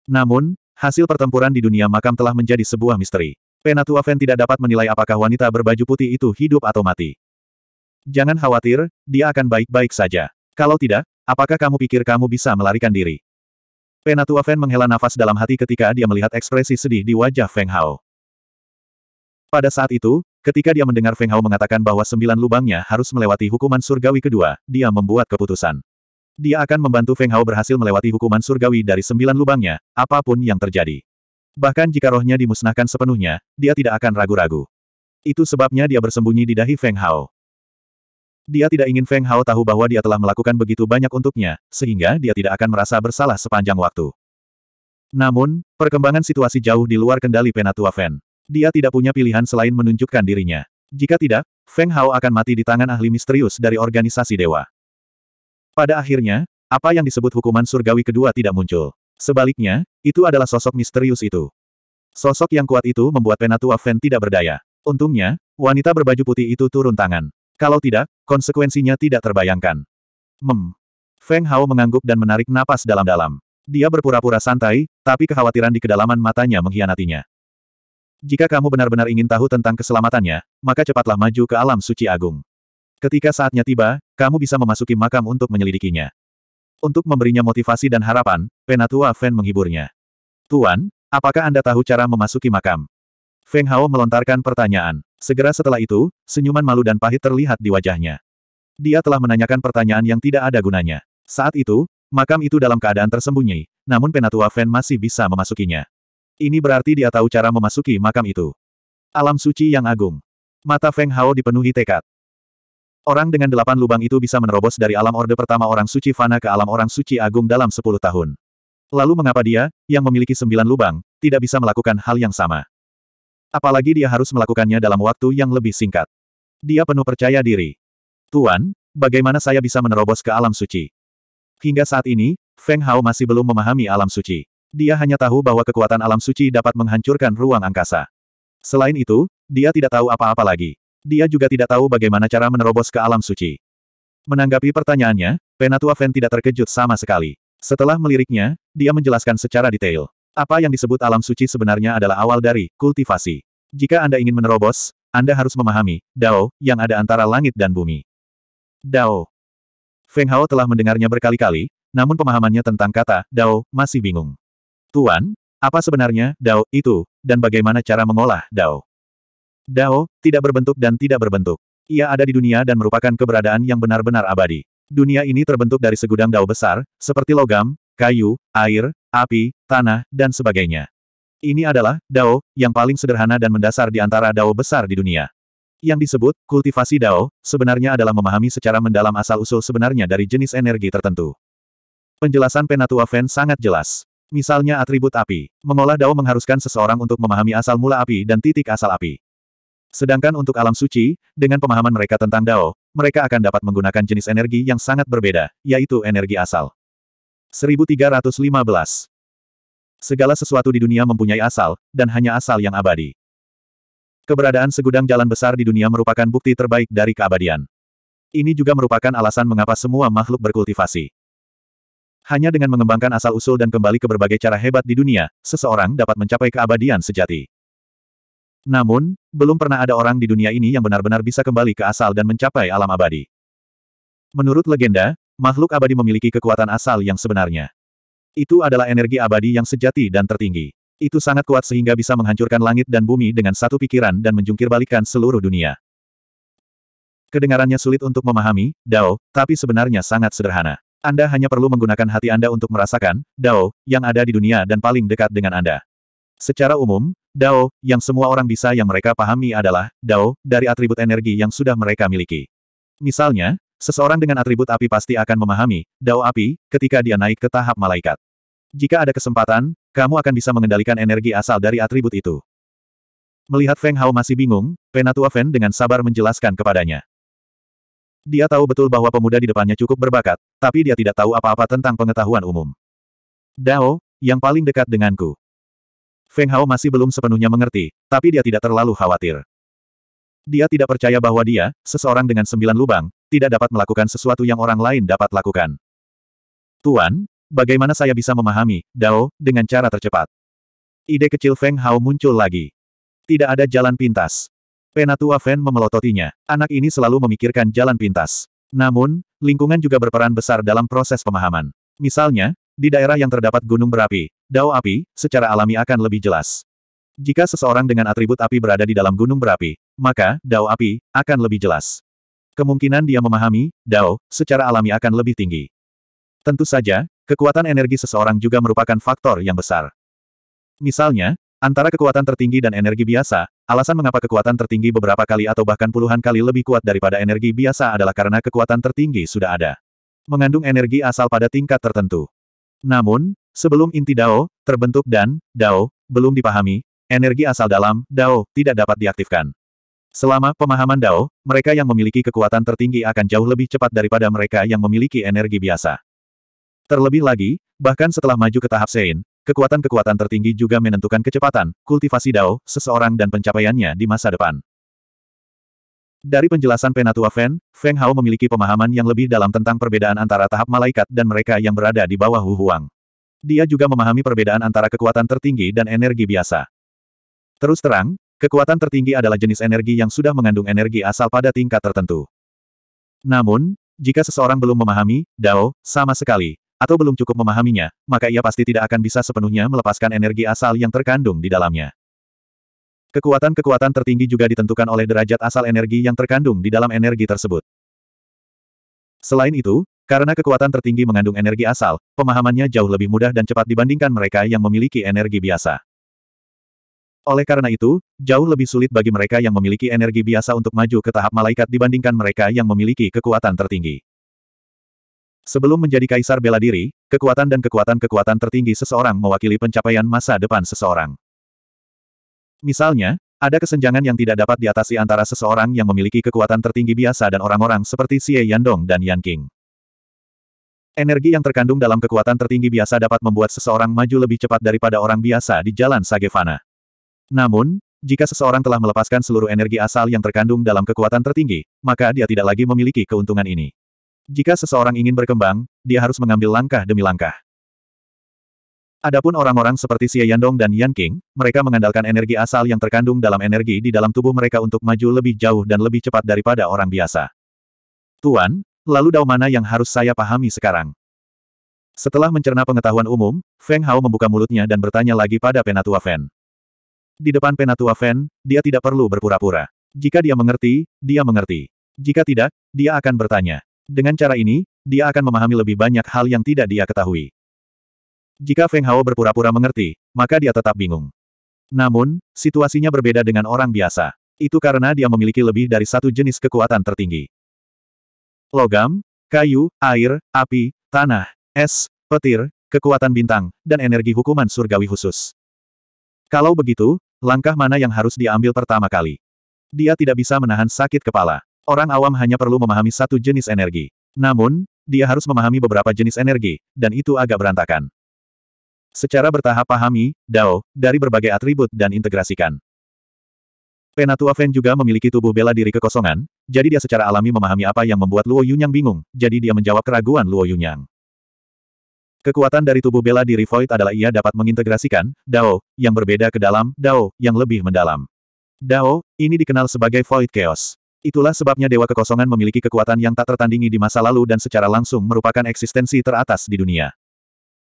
Namun, hasil pertempuran di dunia makam telah menjadi sebuah misteri. Penatua Fen tidak dapat menilai apakah wanita berbaju putih itu hidup atau mati. Jangan khawatir, dia akan baik-baik saja. Kalau tidak, apakah kamu pikir kamu bisa melarikan diri? Penatua Feng menghela nafas dalam hati ketika dia melihat ekspresi sedih di wajah Feng Hao. Pada saat itu, ketika dia mendengar Feng Hao mengatakan bahwa sembilan lubangnya harus melewati hukuman surgawi kedua, dia membuat keputusan. Dia akan membantu Feng Hao berhasil melewati hukuman surgawi dari sembilan lubangnya, apapun yang terjadi. Bahkan jika rohnya dimusnahkan sepenuhnya, dia tidak akan ragu-ragu. Itu sebabnya dia bersembunyi di dahi Feng Hao. Dia tidak ingin Feng Hao tahu bahwa dia telah melakukan begitu banyak untuknya, sehingga dia tidak akan merasa bersalah sepanjang waktu. Namun, perkembangan situasi jauh di luar kendali Penatua Fen. Dia tidak punya pilihan selain menunjukkan dirinya. Jika tidak, Feng Hao akan mati di tangan ahli misterius dari organisasi dewa. Pada akhirnya, apa yang disebut hukuman surgawi kedua tidak muncul. Sebaliknya, itu adalah sosok misterius itu. Sosok yang kuat itu membuat Penatua Fen tidak berdaya. Untungnya, wanita berbaju putih itu turun tangan. Kalau tidak, konsekuensinya tidak terbayangkan. Mem. Feng Hao mengangguk dan menarik napas dalam-dalam. Dia berpura-pura santai, tapi kekhawatiran di kedalaman matanya mengkhianatinya. Jika kamu benar-benar ingin tahu tentang keselamatannya, maka cepatlah maju ke alam suci agung. Ketika saatnya tiba, kamu bisa memasuki makam untuk menyelidikinya. Untuk memberinya motivasi dan harapan, Penatua Feng menghiburnya. Tuan, apakah Anda tahu cara memasuki makam? Feng Hao melontarkan pertanyaan. Segera setelah itu, senyuman malu dan pahit terlihat di wajahnya. Dia telah menanyakan pertanyaan yang tidak ada gunanya. Saat itu, makam itu dalam keadaan tersembunyi, namun Penatua Fen masih bisa memasukinya. Ini berarti dia tahu cara memasuki makam itu. Alam suci yang agung. Mata Feng Hao dipenuhi tekad. Orang dengan delapan lubang itu bisa menerobos dari alam orde pertama orang suci Fana ke alam orang suci agung dalam sepuluh tahun. Lalu mengapa dia, yang memiliki sembilan lubang, tidak bisa melakukan hal yang sama? Apalagi dia harus melakukannya dalam waktu yang lebih singkat. Dia penuh percaya diri. Tuan, bagaimana saya bisa menerobos ke alam suci? Hingga saat ini, Feng Hao masih belum memahami alam suci. Dia hanya tahu bahwa kekuatan alam suci dapat menghancurkan ruang angkasa. Selain itu, dia tidak tahu apa-apa lagi. Dia juga tidak tahu bagaimana cara menerobos ke alam suci. Menanggapi pertanyaannya, Penatua Feng tidak terkejut sama sekali. Setelah meliriknya, dia menjelaskan secara detail. Apa yang disebut alam suci sebenarnya adalah awal dari kultivasi. Jika Anda ingin menerobos, Anda harus memahami Dao yang ada antara langit dan bumi. Dao. Feng Hao telah mendengarnya berkali-kali, namun pemahamannya tentang kata Dao masih bingung. Tuan, apa sebenarnya Dao itu, dan bagaimana cara mengolah Dao? Dao tidak berbentuk dan tidak berbentuk. Ia ada di dunia dan merupakan keberadaan yang benar-benar abadi. Dunia ini terbentuk dari segudang Dao besar, seperti logam, kayu, air, api, tanah, dan sebagainya. Ini adalah dao yang paling sederhana dan mendasar di antara dao besar di dunia. Yang disebut kultivasi dao sebenarnya adalah memahami secara mendalam asal-usul sebenarnya dari jenis energi tertentu. Penjelasan Penatua Fen sangat jelas. Misalnya atribut api. Mengolah dao mengharuskan seseorang untuk memahami asal mula api dan titik asal api. Sedangkan untuk alam suci, dengan pemahaman mereka tentang Dao, mereka akan dapat menggunakan jenis energi yang sangat berbeda, yaitu energi asal. 1315. Segala sesuatu di dunia mempunyai asal, dan hanya asal yang abadi. Keberadaan segudang jalan besar di dunia merupakan bukti terbaik dari keabadian. Ini juga merupakan alasan mengapa semua makhluk berkultivasi. Hanya dengan mengembangkan asal-usul dan kembali ke berbagai cara hebat di dunia, seseorang dapat mencapai keabadian sejati. Namun, belum pernah ada orang di dunia ini yang benar-benar bisa kembali ke asal dan mencapai alam abadi. Menurut legenda, makhluk abadi memiliki kekuatan asal yang sebenarnya. Itu adalah energi abadi yang sejati dan tertinggi. Itu sangat kuat sehingga bisa menghancurkan langit dan bumi dengan satu pikiran dan menjungkirbalikkan seluruh dunia. Kedengarannya sulit untuk memahami, Dao, tapi sebenarnya sangat sederhana. Anda hanya perlu menggunakan hati Anda untuk merasakan, Dao, yang ada di dunia dan paling dekat dengan Anda. Secara umum, Dao, yang semua orang bisa yang mereka pahami adalah, Dao, dari atribut energi yang sudah mereka miliki. Misalnya, Seseorang dengan atribut api pasti akan memahami, dao api, ketika dia naik ke tahap malaikat. Jika ada kesempatan, kamu akan bisa mengendalikan energi asal dari atribut itu. Melihat Feng Hao masih bingung, Penatua Fen dengan sabar menjelaskan kepadanya. Dia tahu betul bahwa pemuda di depannya cukup berbakat, tapi dia tidak tahu apa-apa tentang pengetahuan umum. Dao, yang paling dekat denganku. Feng Hao masih belum sepenuhnya mengerti, tapi dia tidak terlalu khawatir. Dia tidak percaya bahwa dia, seseorang dengan sembilan lubang, tidak dapat melakukan sesuatu yang orang lain dapat lakukan. Tuan, bagaimana saya bisa memahami, Dao, dengan cara tercepat? Ide kecil Feng Hao muncul lagi. Tidak ada jalan pintas. Penatua Fen memelototinya. Anak ini selalu memikirkan jalan pintas. Namun, lingkungan juga berperan besar dalam proses pemahaman. Misalnya, di daerah yang terdapat gunung berapi, dao api, secara alami akan lebih jelas. Jika seseorang dengan atribut api berada di dalam gunung berapi, maka, dao api, akan lebih jelas. Kemungkinan dia memahami, dao, secara alami akan lebih tinggi. Tentu saja, kekuatan energi seseorang juga merupakan faktor yang besar. Misalnya, antara kekuatan tertinggi dan energi biasa, alasan mengapa kekuatan tertinggi beberapa kali atau bahkan puluhan kali lebih kuat daripada energi biasa adalah karena kekuatan tertinggi sudah ada. Mengandung energi asal pada tingkat tertentu. Namun, sebelum inti Dao terbentuk dan Dao belum dipahami, energi asal dalam, Dao, tidak dapat diaktifkan. Selama pemahaman Dao, mereka yang memiliki kekuatan tertinggi akan jauh lebih cepat daripada mereka yang memiliki energi biasa. Terlebih lagi, bahkan setelah maju ke tahap Sein, kekuatan-kekuatan tertinggi juga menentukan kecepatan, kultivasi Dao, seseorang dan pencapaiannya di masa depan. Dari penjelasan Penatua Feng, Feng Hao memiliki pemahaman yang lebih dalam tentang perbedaan antara tahap malaikat dan mereka yang berada di bawah Hu Huang. Dia juga memahami perbedaan antara kekuatan tertinggi dan energi biasa. Terus terang, kekuatan tertinggi adalah jenis energi yang sudah mengandung energi asal pada tingkat tertentu. Namun, jika seseorang belum memahami, Dao, sama sekali, atau belum cukup memahaminya, maka ia pasti tidak akan bisa sepenuhnya melepaskan energi asal yang terkandung di dalamnya. Kekuatan-kekuatan tertinggi juga ditentukan oleh derajat asal energi yang terkandung di dalam energi tersebut. Selain itu, karena kekuatan tertinggi mengandung energi asal, pemahamannya jauh lebih mudah dan cepat dibandingkan mereka yang memiliki energi biasa. Oleh karena itu, jauh lebih sulit bagi mereka yang memiliki energi biasa untuk maju ke tahap malaikat dibandingkan mereka yang memiliki kekuatan tertinggi. Sebelum menjadi kaisar bela diri, kekuatan dan kekuatan-kekuatan tertinggi seseorang mewakili pencapaian masa depan seseorang. Misalnya, ada kesenjangan yang tidak dapat diatasi antara seseorang yang memiliki kekuatan tertinggi biasa dan orang-orang seperti Xie Yandong dan Yan King. Energi yang terkandung dalam kekuatan tertinggi biasa dapat membuat seseorang maju lebih cepat daripada orang biasa di jalan Sagevana. Namun, jika seseorang telah melepaskan seluruh energi asal yang terkandung dalam kekuatan tertinggi, maka dia tidak lagi memiliki keuntungan ini. Jika seseorang ingin berkembang, dia harus mengambil langkah demi langkah. Adapun orang-orang seperti Xie Yandong dan Yan King, mereka mengandalkan energi asal yang terkandung dalam energi di dalam tubuh mereka untuk maju lebih jauh dan lebih cepat daripada orang biasa. Tuan, lalu dao mana yang harus saya pahami sekarang? Setelah mencerna pengetahuan umum, Feng Hao membuka mulutnya dan bertanya lagi pada penatua Fen. Di depan Penatua Fan, dia tidak perlu berpura-pura. Jika dia mengerti, dia mengerti. Jika tidak, dia akan bertanya. Dengan cara ini, dia akan memahami lebih banyak hal yang tidak dia ketahui. Jika Feng Hao berpura-pura mengerti, maka dia tetap bingung. Namun, situasinya berbeda dengan orang biasa. Itu karena dia memiliki lebih dari satu jenis kekuatan tertinggi. Logam, kayu, air, api, tanah, es, petir, kekuatan bintang, dan energi hukuman surgawi khusus. Kalau begitu, Langkah mana yang harus diambil pertama kali? Dia tidak bisa menahan sakit kepala. Orang awam hanya perlu memahami satu jenis energi. Namun, dia harus memahami beberapa jenis energi, dan itu agak berantakan. Secara bertahap pahami, Dao, dari berbagai atribut dan integrasikan. Penatua Fen juga memiliki tubuh bela diri kekosongan, jadi dia secara alami memahami apa yang membuat Luo Yunyang bingung, jadi dia menjawab keraguan Luo Yunyang. Kekuatan dari tubuh bela diri Void adalah ia dapat mengintegrasikan Dao yang berbeda ke dalam Dao yang lebih mendalam. Dao ini dikenal sebagai Void Chaos. Itulah sebabnya Dewa Kekosongan memiliki kekuatan yang tak tertandingi di masa lalu dan secara langsung merupakan eksistensi teratas di dunia.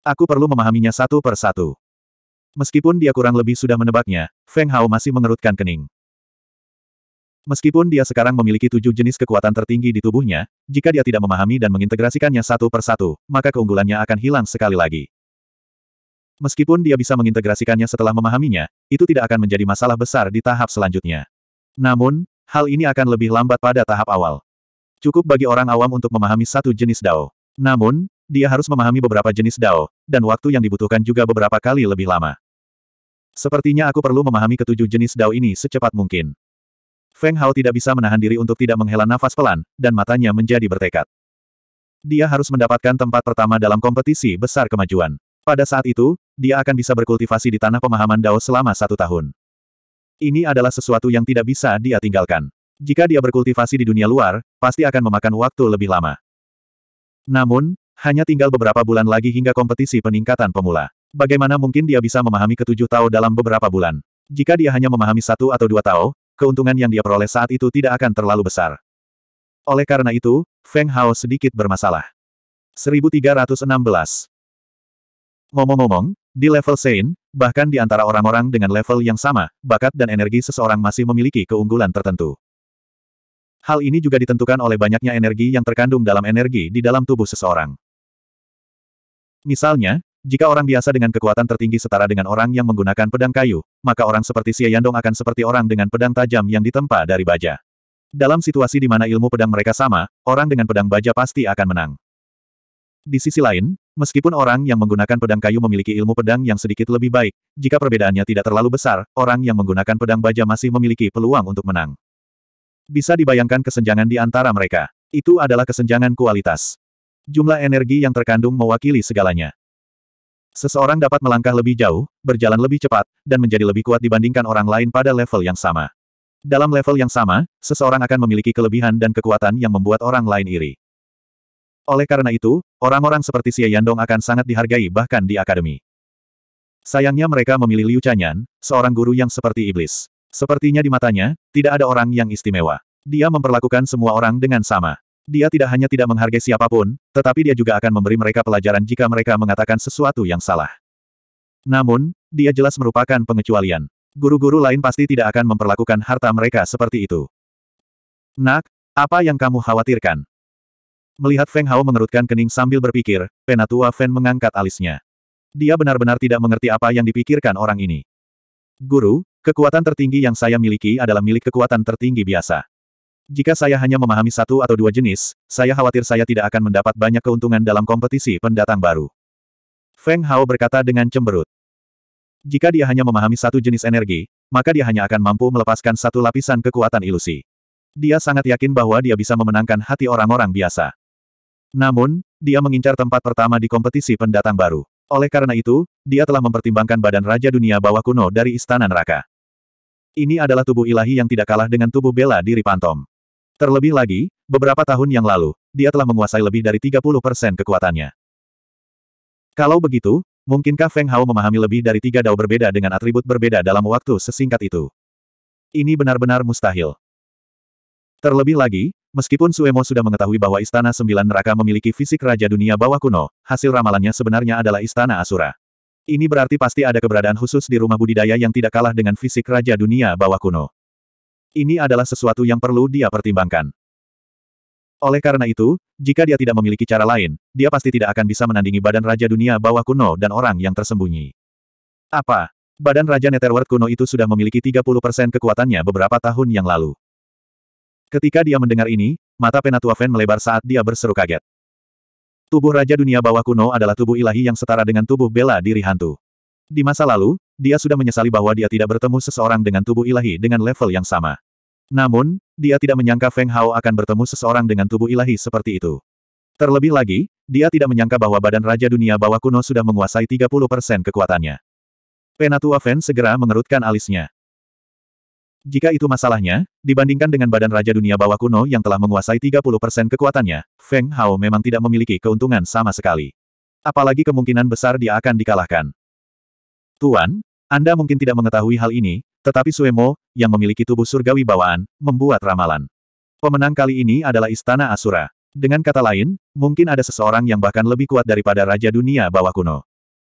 Aku perlu memahaminya satu per satu. Meskipun dia kurang lebih sudah menebaknya, Feng Hao masih mengerutkan kening. Meskipun dia sekarang memiliki tujuh jenis kekuatan tertinggi di tubuhnya, jika dia tidak memahami dan mengintegrasikannya satu persatu, maka keunggulannya akan hilang sekali lagi. Meskipun dia bisa mengintegrasikannya setelah memahaminya, itu tidak akan menjadi masalah besar di tahap selanjutnya. Namun, hal ini akan lebih lambat pada tahap awal. Cukup bagi orang awam untuk memahami satu jenis dao. Namun, dia harus memahami beberapa jenis dao, dan waktu yang dibutuhkan juga beberapa kali lebih lama. Sepertinya aku perlu memahami ketujuh jenis dao ini secepat mungkin. Feng Hao tidak bisa menahan diri untuk tidak menghela nafas pelan, dan matanya menjadi bertekad. Dia harus mendapatkan tempat pertama dalam kompetisi besar kemajuan. Pada saat itu, dia akan bisa berkultivasi di tanah pemahaman Dao selama satu tahun. Ini adalah sesuatu yang tidak bisa dia tinggalkan. Jika dia berkultivasi di dunia luar, pasti akan memakan waktu lebih lama. Namun, hanya tinggal beberapa bulan lagi hingga kompetisi peningkatan pemula. Bagaimana mungkin dia bisa memahami ketujuh Tao dalam beberapa bulan? Jika dia hanya memahami satu atau dua Tao, keuntungan yang dia peroleh saat itu tidak akan terlalu besar. Oleh karena itu, Feng Hao sedikit bermasalah. 1316 Ngomong-ngomong, di level Sein, bahkan di antara orang-orang dengan level yang sama, bakat dan energi seseorang masih memiliki keunggulan tertentu. Hal ini juga ditentukan oleh banyaknya energi yang terkandung dalam energi di dalam tubuh seseorang. Misalnya, jika orang biasa dengan kekuatan tertinggi setara dengan orang yang menggunakan pedang kayu, maka orang seperti Xie Yandong akan seperti orang dengan pedang tajam yang ditempa dari baja. Dalam situasi di mana ilmu pedang mereka sama, orang dengan pedang baja pasti akan menang. Di sisi lain, meskipun orang yang menggunakan pedang kayu memiliki ilmu pedang yang sedikit lebih baik, jika perbedaannya tidak terlalu besar, orang yang menggunakan pedang baja masih memiliki peluang untuk menang. Bisa dibayangkan kesenjangan di antara mereka. Itu adalah kesenjangan kualitas. Jumlah energi yang terkandung mewakili segalanya. Seseorang dapat melangkah lebih jauh, berjalan lebih cepat, dan menjadi lebih kuat dibandingkan orang lain pada level yang sama. Dalam level yang sama, seseorang akan memiliki kelebihan dan kekuatan yang membuat orang lain iri. Oleh karena itu, orang-orang seperti Xie Yandong akan sangat dihargai bahkan di akademi. Sayangnya mereka memilih Liu Chanyan, seorang guru yang seperti iblis. Sepertinya di matanya, tidak ada orang yang istimewa. Dia memperlakukan semua orang dengan sama. Dia tidak hanya tidak menghargai siapapun, tetapi dia juga akan memberi mereka pelajaran jika mereka mengatakan sesuatu yang salah. Namun, dia jelas merupakan pengecualian. Guru-guru lain pasti tidak akan memperlakukan harta mereka seperti itu. Nak, apa yang kamu khawatirkan? Melihat Feng Hao mengerutkan kening sambil berpikir, penatua Fen mengangkat alisnya. Dia benar-benar tidak mengerti apa yang dipikirkan orang ini. Guru, kekuatan tertinggi yang saya miliki adalah milik kekuatan tertinggi biasa. Jika saya hanya memahami satu atau dua jenis, saya khawatir saya tidak akan mendapat banyak keuntungan dalam kompetisi pendatang baru. Feng Hao berkata dengan cemberut. Jika dia hanya memahami satu jenis energi, maka dia hanya akan mampu melepaskan satu lapisan kekuatan ilusi. Dia sangat yakin bahwa dia bisa memenangkan hati orang-orang biasa. Namun, dia mengincar tempat pertama di kompetisi pendatang baru. Oleh karena itu, dia telah mempertimbangkan badan Raja Dunia Bawah Kuno dari Istana Neraka. Ini adalah tubuh ilahi yang tidak kalah dengan tubuh bela diri Pantom. Terlebih lagi, beberapa tahun yang lalu, dia telah menguasai lebih dari 30 persen kekuatannya. Kalau begitu, mungkinkah Feng Hao memahami lebih dari tiga dao berbeda dengan atribut berbeda dalam waktu sesingkat itu? Ini benar-benar mustahil. Terlebih lagi, meskipun Suemo sudah mengetahui bahwa Istana Sembilan Neraka memiliki fisik Raja Dunia Bawah Kuno, hasil ramalannya sebenarnya adalah Istana Asura. Ini berarti pasti ada keberadaan khusus di rumah budidaya yang tidak kalah dengan fisik Raja Dunia Bawah Kuno ini adalah sesuatu yang perlu dia pertimbangkan. Oleh karena itu, jika dia tidak memiliki cara lain, dia pasti tidak akan bisa menandingi badan Raja Dunia Bawah Kuno dan orang yang tersembunyi. Apa? Badan Raja Netherworld Kuno itu sudah memiliki 30% kekuatannya beberapa tahun yang lalu. Ketika dia mendengar ini, mata Penatua Fen melebar saat dia berseru kaget. Tubuh Raja Dunia Bawah Kuno adalah tubuh ilahi yang setara dengan tubuh bela diri hantu. Di masa lalu, dia sudah menyesali bahwa dia tidak bertemu seseorang dengan tubuh ilahi dengan level yang sama. Namun, dia tidak menyangka Feng Hao akan bertemu seseorang dengan tubuh ilahi seperti itu. Terlebih lagi, dia tidak menyangka bahwa badan Raja Dunia Bawah Kuno sudah menguasai 30% kekuatannya. Penatua Fen segera mengerutkan alisnya. Jika itu masalahnya, dibandingkan dengan badan Raja Dunia Bawah Kuno yang telah menguasai 30% kekuatannya, Feng Hao memang tidak memiliki keuntungan sama sekali. Apalagi kemungkinan besar dia akan dikalahkan. Tuan, Anda mungkin tidak mengetahui hal ini, tetapi Suemo, yang memiliki tubuh surgawi bawaan, membuat ramalan. Pemenang kali ini adalah Istana Asura. Dengan kata lain, mungkin ada seseorang yang bahkan lebih kuat daripada Raja Dunia Bawah Kuno.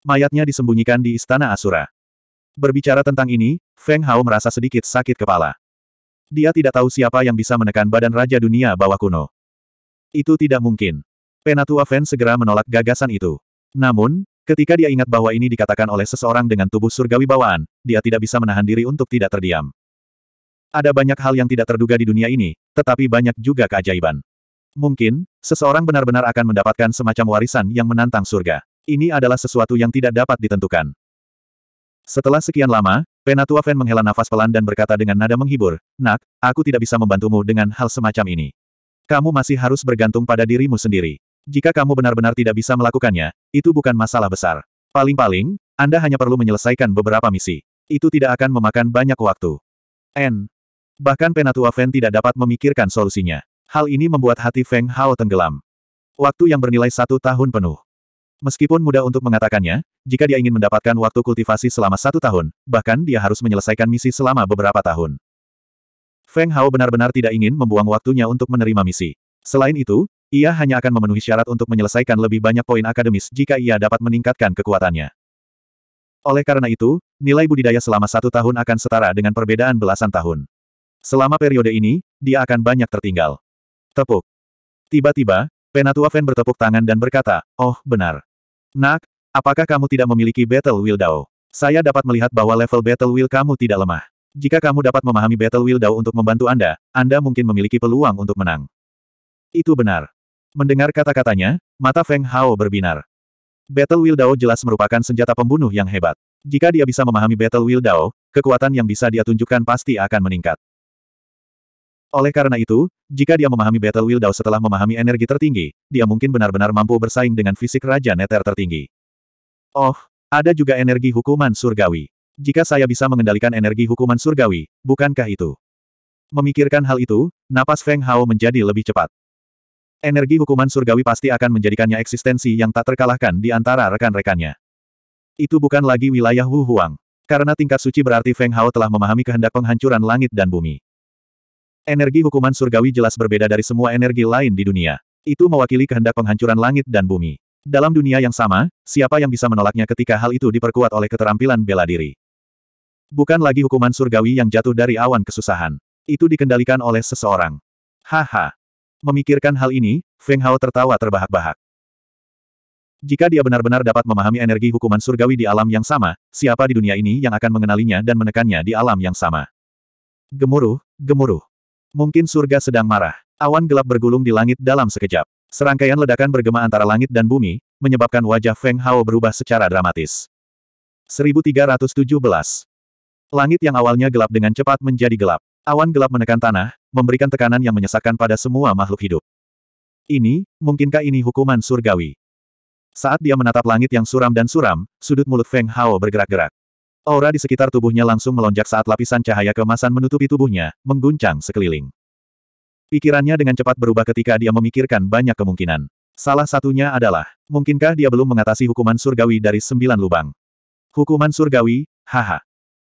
Mayatnya disembunyikan di Istana Asura. Berbicara tentang ini, Feng Hao merasa sedikit sakit kepala. Dia tidak tahu siapa yang bisa menekan badan Raja Dunia Bawah Kuno. Itu tidak mungkin. Penatua Feng segera menolak gagasan itu. Namun, Ketika dia ingat bahwa ini dikatakan oleh seseorang dengan tubuh surgawi bawaan, dia tidak bisa menahan diri untuk tidak terdiam. Ada banyak hal yang tidak terduga di dunia ini, tetapi banyak juga keajaiban. Mungkin, seseorang benar-benar akan mendapatkan semacam warisan yang menantang surga. Ini adalah sesuatu yang tidak dapat ditentukan. Setelah sekian lama, Penatua Fan menghela nafas pelan dan berkata dengan nada menghibur, Nak, aku tidak bisa membantumu dengan hal semacam ini. Kamu masih harus bergantung pada dirimu sendiri. Jika kamu benar-benar tidak bisa melakukannya, itu bukan masalah besar. Paling-paling, Anda hanya perlu menyelesaikan beberapa misi. Itu tidak akan memakan banyak waktu. N. Bahkan Penatua Feng tidak dapat memikirkan solusinya. Hal ini membuat hati Feng Hao tenggelam. Waktu yang bernilai satu tahun penuh. Meskipun mudah untuk mengatakannya, jika dia ingin mendapatkan waktu kultivasi selama satu tahun, bahkan dia harus menyelesaikan misi selama beberapa tahun. Feng Hao benar-benar tidak ingin membuang waktunya untuk menerima misi. Selain itu, ia hanya akan memenuhi syarat untuk menyelesaikan lebih banyak poin akademis jika ia dapat meningkatkan kekuatannya. Oleh karena itu, nilai budidaya selama satu tahun akan setara dengan perbedaan belasan tahun. Selama periode ini, dia akan banyak tertinggal. Tepuk. Tiba-tiba, Penatua Fen bertepuk tangan dan berkata, Oh, benar. Nak, apakah kamu tidak memiliki Battle Will Dao? Saya dapat melihat bahwa level Battle Will kamu tidak lemah. Jika kamu dapat memahami Battle Will Dao untuk membantu Anda, Anda mungkin memiliki peluang untuk menang. Itu benar. Mendengar kata-katanya, mata Feng Hao berbinar. Battle Will Dao jelas merupakan senjata pembunuh yang hebat. Jika dia bisa memahami Battle Will Dao, kekuatan yang bisa dia tunjukkan pasti akan meningkat. Oleh karena itu, jika dia memahami Battle Will Dao setelah memahami energi tertinggi, dia mungkin benar-benar mampu bersaing dengan fisik Raja Neter tertinggi. Oh, ada juga energi hukuman surgawi. Jika saya bisa mengendalikan energi hukuman surgawi, bukankah itu? Memikirkan hal itu, napas Feng Hao menjadi lebih cepat. Energi hukuman surgawi pasti akan menjadikannya eksistensi yang tak terkalahkan di antara rekan-rekannya. Itu bukan lagi wilayah Hu Huang. Karena tingkat suci berarti Feng Hao telah memahami kehendak penghancuran langit dan bumi. Energi hukuman surgawi jelas berbeda dari semua energi lain di dunia. Itu mewakili kehendak penghancuran langit dan bumi. Dalam dunia yang sama, siapa yang bisa menolaknya ketika hal itu diperkuat oleh keterampilan bela diri? Bukan lagi hukuman surgawi yang jatuh dari awan kesusahan. Itu dikendalikan oleh seseorang. Haha, Memikirkan hal ini, Feng Hao tertawa terbahak-bahak. Jika dia benar-benar dapat memahami energi hukuman surgawi di alam yang sama, siapa di dunia ini yang akan mengenalinya dan menekannya di alam yang sama? Gemuruh, gemuruh. Mungkin surga sedang marah. Awan gelap bergulung di langit dalam sekejap. Serangkaian ledakan bergema antara langit dan bumi, menyebabkan wajah Feng Hao berubah secara dramatis. 1317. Langit yang awalnya gelap dengan cepat menjadi gelap. Awan gelap menekan tanah, memberikan tekanan yang menyesakkan pada semua makhluk hidup. Ini, mungkinkah ini hukuman surgawi? Saat dia menatap langit yang suram dan suram, sudut mulut Feng Hao bergerak-gerak. Aura di sekitar tubuhnya langsung melonjak saat lapisan cahaya kemasan menutupi tubuhnya, mengguncang sekeliling. Pikirannya dengan cepat berubah ketika dia memikirkan banyak kemungkinan. Salah satunya adalah, mungkinkah dia belum mengatasi hukuman surgawi dari sembilan lubang? Hukuman surgawi, haha.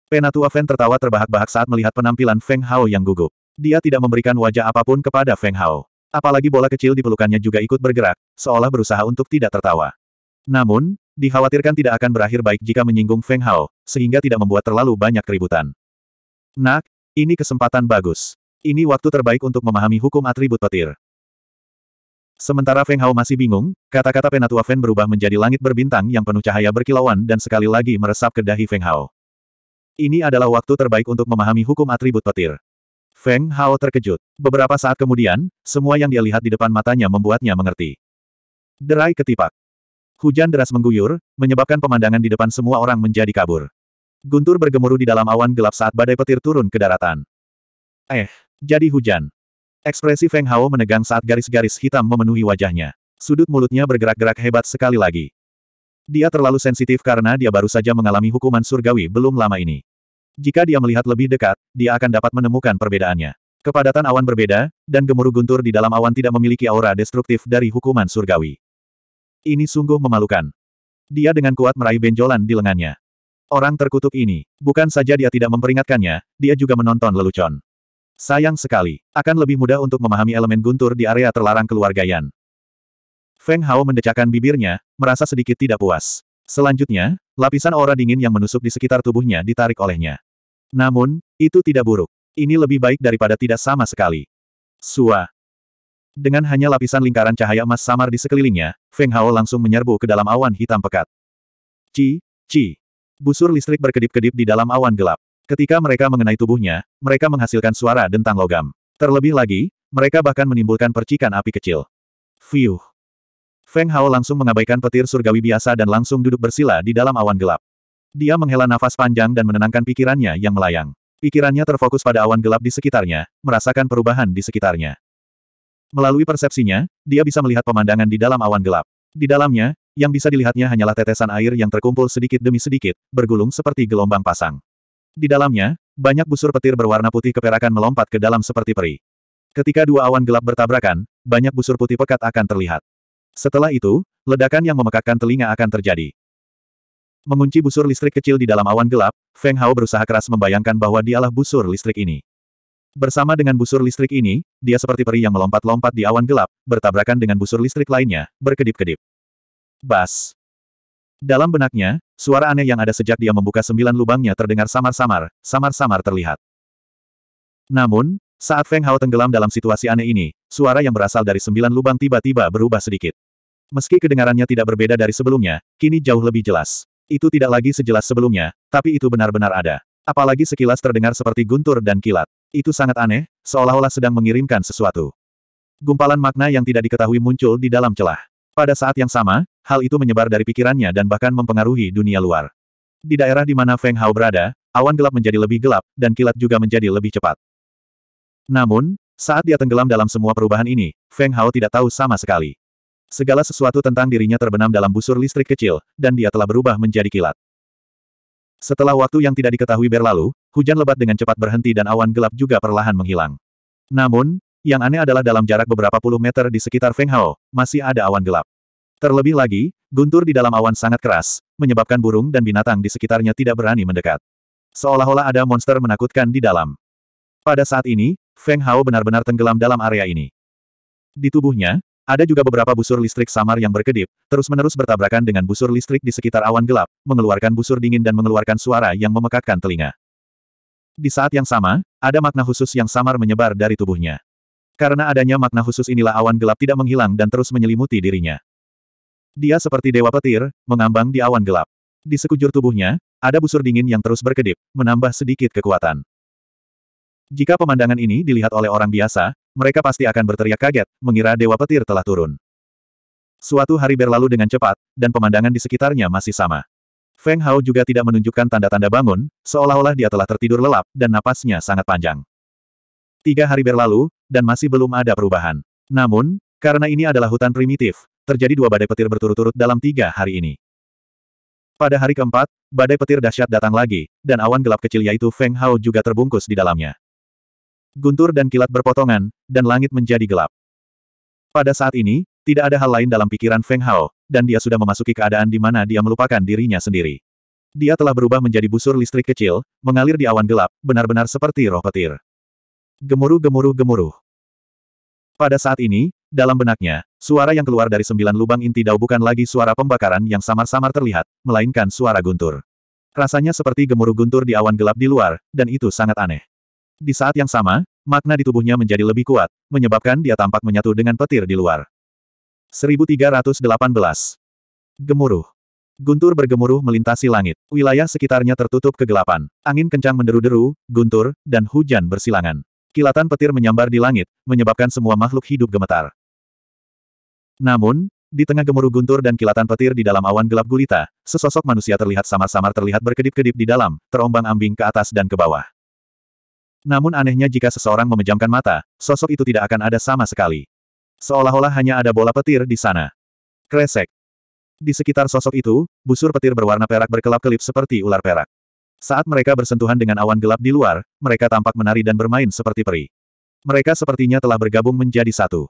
Penatua Feng tertawa terbahak-bahak saat melihat penampilan Feng Hao yang gugup. Dia tidak memberikan wajah apapun kepada Feng Hao. Apalagi bola kecil di pelukannya juga ikut bergerak, seolah berusaha untuk tidak tertawa. Namun, dikhawatirkan tidak akan berakhir baik jika menyinggung Feng Hao, sehingga tidak membuat terlalu banyak keributan. Nak, ini kesempatan bagus. Ini waktu terbaik untuk memahami hukum atribut petir. Sementara Feng Hao masih bingung, kata-kata Penatua Fen berubah menjadi langit berbintang yang penuh cahaya berkilauan dan sekali lagi meresap ke dahi Feng Hao. Ini adalah waktu terbaik untuk memahami hukum atribut petir. Feng Hao terkejut. Beberapa saat kemudian, semua yang dia lihat di depan matanya membuatnya mengerti. Derai ketipak. Hujan deras mengguyur, menyebabkan pemandangan di depan semua orang menjadi kabur. Guntur bergemuruh di dalam awan gelap saat badai petir turun ke daratan. Eh, jadi hujan. Ekspresi Feng Hao menegang saat garis-garis hitam memenuhi wajahnya. Sudut mulutnya bergerak-gerak hebat sekali lagi. Dia terlalu sensitif karena dia baru saja mengalami hukuman surgawi belum lama ini. Jika dia melihat lebih dekat, dia akan dapat menemukan perbedaannya. Kepadatan awan berbeda, dan gemuruh guntur di dalam awan tidak memiliki aura destruktif dari hukuman surgawi. Ini sungguh memalukan. Dia dengan kuat meraih benjolan di lengannya. Orang terkutuk ini, bukan saja dia tidak memperingatkannya, dia juga menonton lelucon. Sayang sekali, akan lebih mudah untuk memahami elemen guntur di area terlarang keluarga Yan. Feng Hao mendecakkan bibirnya, merasa sedikit tidak puas. Selanjutnya, lapisan aura dingin yang menusuk di sekitar tubuhnya ditarik olehnya. Namun, itu tidak buruk. Ini lebih baik daripada tidak sama sekali. Sua. Dengan hanya lapisan lingkaran cahaya emas samar di sekelilingnya, Feng Hao langsung menyerbu ke dalam awan hitam pekat. Ci, ci. Busur listrik berkedip-kedip di dalam awan gelap. Ketika mereka mengenai tubuhnya, mereka menghasilkan suara dentang logam. Terlebih lagi, mereka bahkan menimbulkan percikan api kecil. Fiuh. Feng Hao langsung mengabaikan petir surgawi biasa dan langsung duduk bersila di dalam awan gelap. Dia menghela nafas panjang dan menenangkan pikirannya yang melayang. Pikirannya terfokus pada awan gelap di sekitarnya, merasakan perubahan di sekitarnya. Melalui persepsinya, dia bisa melihat pemandangan di dalam awan gelap. Di dalamnya, yang bisa dilihatnya hanyalah tetesan air yang terkumpul sedikit demi sedikit, bergulung seperti gelombang pasang. Di dalamnya, banyak busur petir berwarna putih keperakan melompat ke dalam seperti peri. Ketika dua awan gelap bertabrakan, banyak busur putih pekat akan terlihat. Setelah itu, ledakan yang memekakkan telinga akan terjadi. Mengunci busur listrik kecil di dalam awan gelap, Feng Hao berusaha keras membayangkan bahwa dialah busur listrik ini. Bersama dengan busur listrik ini, dia seperti peri yang melompat-lompat di awan gelap, bertabrakan dengan busur listrik lainnya, berkedip-kedip. Bas. Dalam benaknya, suara aneh yang ada sejak dia membuka sembilan lubangnya terdengar samar-samar, samar-samar terlihat. Namun, saat Feng Hao tenggelam dalam situasi aneh ini, suara yang berasal dari sembilan lubang tiba-tiba berubah sedikit. Meski kedengarannya tidak berbeda dari sebelumnya, kini jauh lebih jelas. Itu tidak lagi sejelas sebelumnya, tapi itu benar-benar ada. Apalagi sekilas terdengar seperti guntur dan kilat. Itu sangat aneh, seolah-olah sedang mengirimkan sesuatu. Gumpalan makna yang tidak diketahui muncul di dalam celah. Pada saat yang sama, hal itu menyebar dari pikirannya dan bahkan mempengaruhi dunia luar. Di daerah di mana Feng Hao berada, awan gelap menjadi lebih gelap, dan kilat juga menjadi lebih cepat. Namun, saat dia tenggelam dalam semua perubahan ini, Feng Hao tidak tahu sama sekali. Segala sesuatu tentang dirinya terbenam dalam busur listrik kecil, dan dia telah berubah menjadi kilat. Setelah waktu yang tidak diketahui berlalu, hujan lebat dengan cepat berhenti dan awan gelap juga perlahan menghilang. Namun, yang aneh adalah dalam jarak beberapa puluh meter di sekitar Feng Hao, masih ada awan gelap. Terlebih lagi, guntur di dalam awan sangat keras, menyebabkan burung dan binatang di sekitarnya tidak berani mendekat. Seolah-olah ada monster menakutkan di dalam. Pada saat ini, Feng Hao benar-benar tenggelam dalam area ini. Di tubuhnya, ada juga beberapa busur listrik samar yang berkedip, terus-menerus bertabrakan dengan busur listrik di sekitar awan gelap, mengeluarkan busur dingin dan mengeluarkan suara yang memekakkan telinga. Di saat yang sama, ada makna khusus yang samar menyebar dari tubuhnya. Karena adanya makna khusus inilah awan gelap tidak menghilang dan terus menyelimuti dirinya. Dia seperti dewa petir, mengambang di awan gelap. Di sekujur tubuhnya, ada busur dingin yang terus berkedip, menambah sedikit kekuatan. Jika pemandangan ini dilihat oleh orang biasa, mereka pasti akan berteriak kaget, mengira Dewa Petir telah turun. Suatu hari berlalu dengan cepat, dan pemandangan di sekitarnya masih sama. Feng Hao juga tidak menunjukkan tanda-tanda bangun, seolah-olah dia telah tertidur lelap, dan napasnya sangat panjang. Tiga hari berlalu, dan masih belum ada perubahan. Namun, karena ini adalah hutan primitif, terjadi dua badai petir berturut-turut dalam tiga hari ini. Pada hari keempat, badai petir dahsyat datang lagi, dan awan gelap kecil yaitu Feng Hao juga terbungkus di dalamnya guntur dan kilat berpotongan, dan langit menjadi gelap. Pada saat ini, tidak ada hal lain dalam pikiran Feng Hao, dan dia sudah memasuki keadaan di mana dia melupakan dirinya sendiri. Dia telah berubah menjadi busur listrik kecil, mengalir di awan gelap, benar-benar seperti roh petir. Gemuruh gemuruh gemuruh. Pada saat ini, dalam benaknya, suara yang keluar dari sembilan lubang inti dao bukan lagi suara pembakaran yang samar-samar terlihat, melainkan suara guntur. Rasanya seperti gemuruh guntur di awan gelap di luar, dan itu sangat aneh. Di saat yang sama, makna di tubuhnya menjadi lebih kuat, menyebabkan dia tampak menyatu dengan petir di luar. 1318 Gemuruh Guntur bergemuruh melintasi langit. Wilayah sekitarnya tertutup kegelapan. Angin kencang menderu-deru, guntur, dan hujan bersilangan. Kilatan petir menyambar di langit, menyebabkan semua makhluk hidup gemetar. Namun, di tengah gemuruh guntur dan kilatan petir di dalam awan gelap gulita, sesosok manusia terlihat samar-samar terlihat berkedip-kedip di dalam, terombang-ambing ke atas dan ke bawah. Namun anehnya jika seseorang memejamkan mata, sosok itu tidak akan ada sama sekali. Seolah-olah hanya ada bola petir di sana. Kresek. Di sekitar sosok itu, busur petir berwarna perak berkelap-kelip seperti ular perak. Saat mereka bersentuhan dengan awan gelap di luar, mereka tampak menari dan bermain seperti peri. Mereka sepertinya telah bergabung menjadi satu.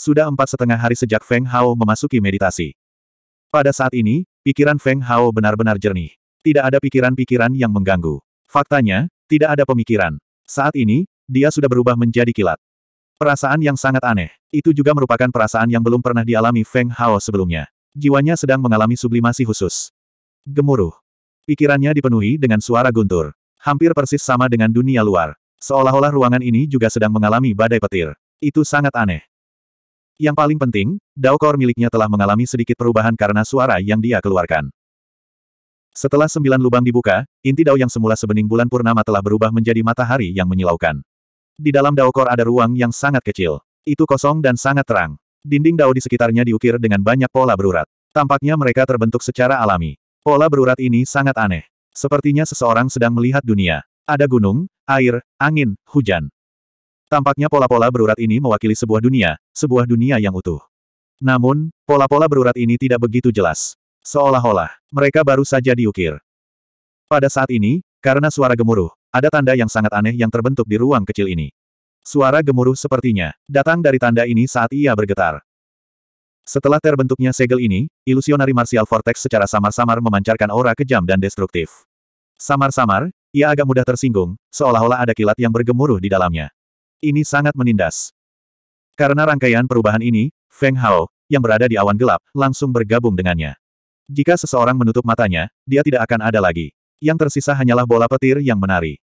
Sudah empat setengah hari sejak Feng Hao memasuki meditasi. Pada saat ini, pikiran Feng Hao benar-benar jernih. Tidak ada pikiran-pikiran yang mengganggu. Faktanya, tidak ada pemikiran. Saat ini, dia sudah berubah menjadi kilat. Perasaan yang sangat aneh. Itu juga merupakan perasaan yang belum pernah dialami Feng Hao sebelumnya. Jiwanya sedang mengalami sublimasi khusus. Gemuruh. Pikirannya dipenuhi dengan suara guntur. Hampir persis sama dengan dunia luar. Seolah-olah ruangan ini juga sedang mengalami badai petir. Itu sangat aneh. Yang paling penting, Dao miliknya telah mengalami sedikit perubahan karena suara yang dia keluarkan. Setelah sembilan lubang dibuka, inti dao yang semula sebening bulan purnama telah berubah menjadi matahari yang menyilaukan. Di dalam dao kor ada ruang yang sangat kecil. Itu kosong dan sangat terang. Dinding dao di sekitarnya diukir dengan banyak pola berurat. Tampaknya mereka terbentuk secara alami. Pola berurat ini sangat aneh. Sepertinya seseorang sedang melihat dunia. Ada gunung, air, angin, hujan. Tampaknya pola-pola berurat ini mewakili sebuah dunia, sebuah dunia yang utuh. Namun, pola-pola berurat ini tidak begitu jelas. Seolah-olah, mereka baru saja diukir. Pada saat ini, karena suara gemuruh, ada tanda yang sangat aneh yang terbentuk di ruang kecil ini. Suara gemuruh sepertinya datang dari tanda ini saat ia bergetar. Setelah terbentuknya segel ini, ilusionari martial vortex secara samar-samar memancarkan aura kejam dan destruktif. Samar-samar, ia agak mudah tersinggung, seolah-olah ada kilat yang bergemuruh di dalamnya. Ini sangat menindas. Karena rangkaian perubahan ini, Feng Hao, yang berada di awan gelap, langsung bergabung dengannya. Jika seseorang menutup matanya, dia tidak akan ada lagi. Yang tersisa hanyalah bola petir yang menari.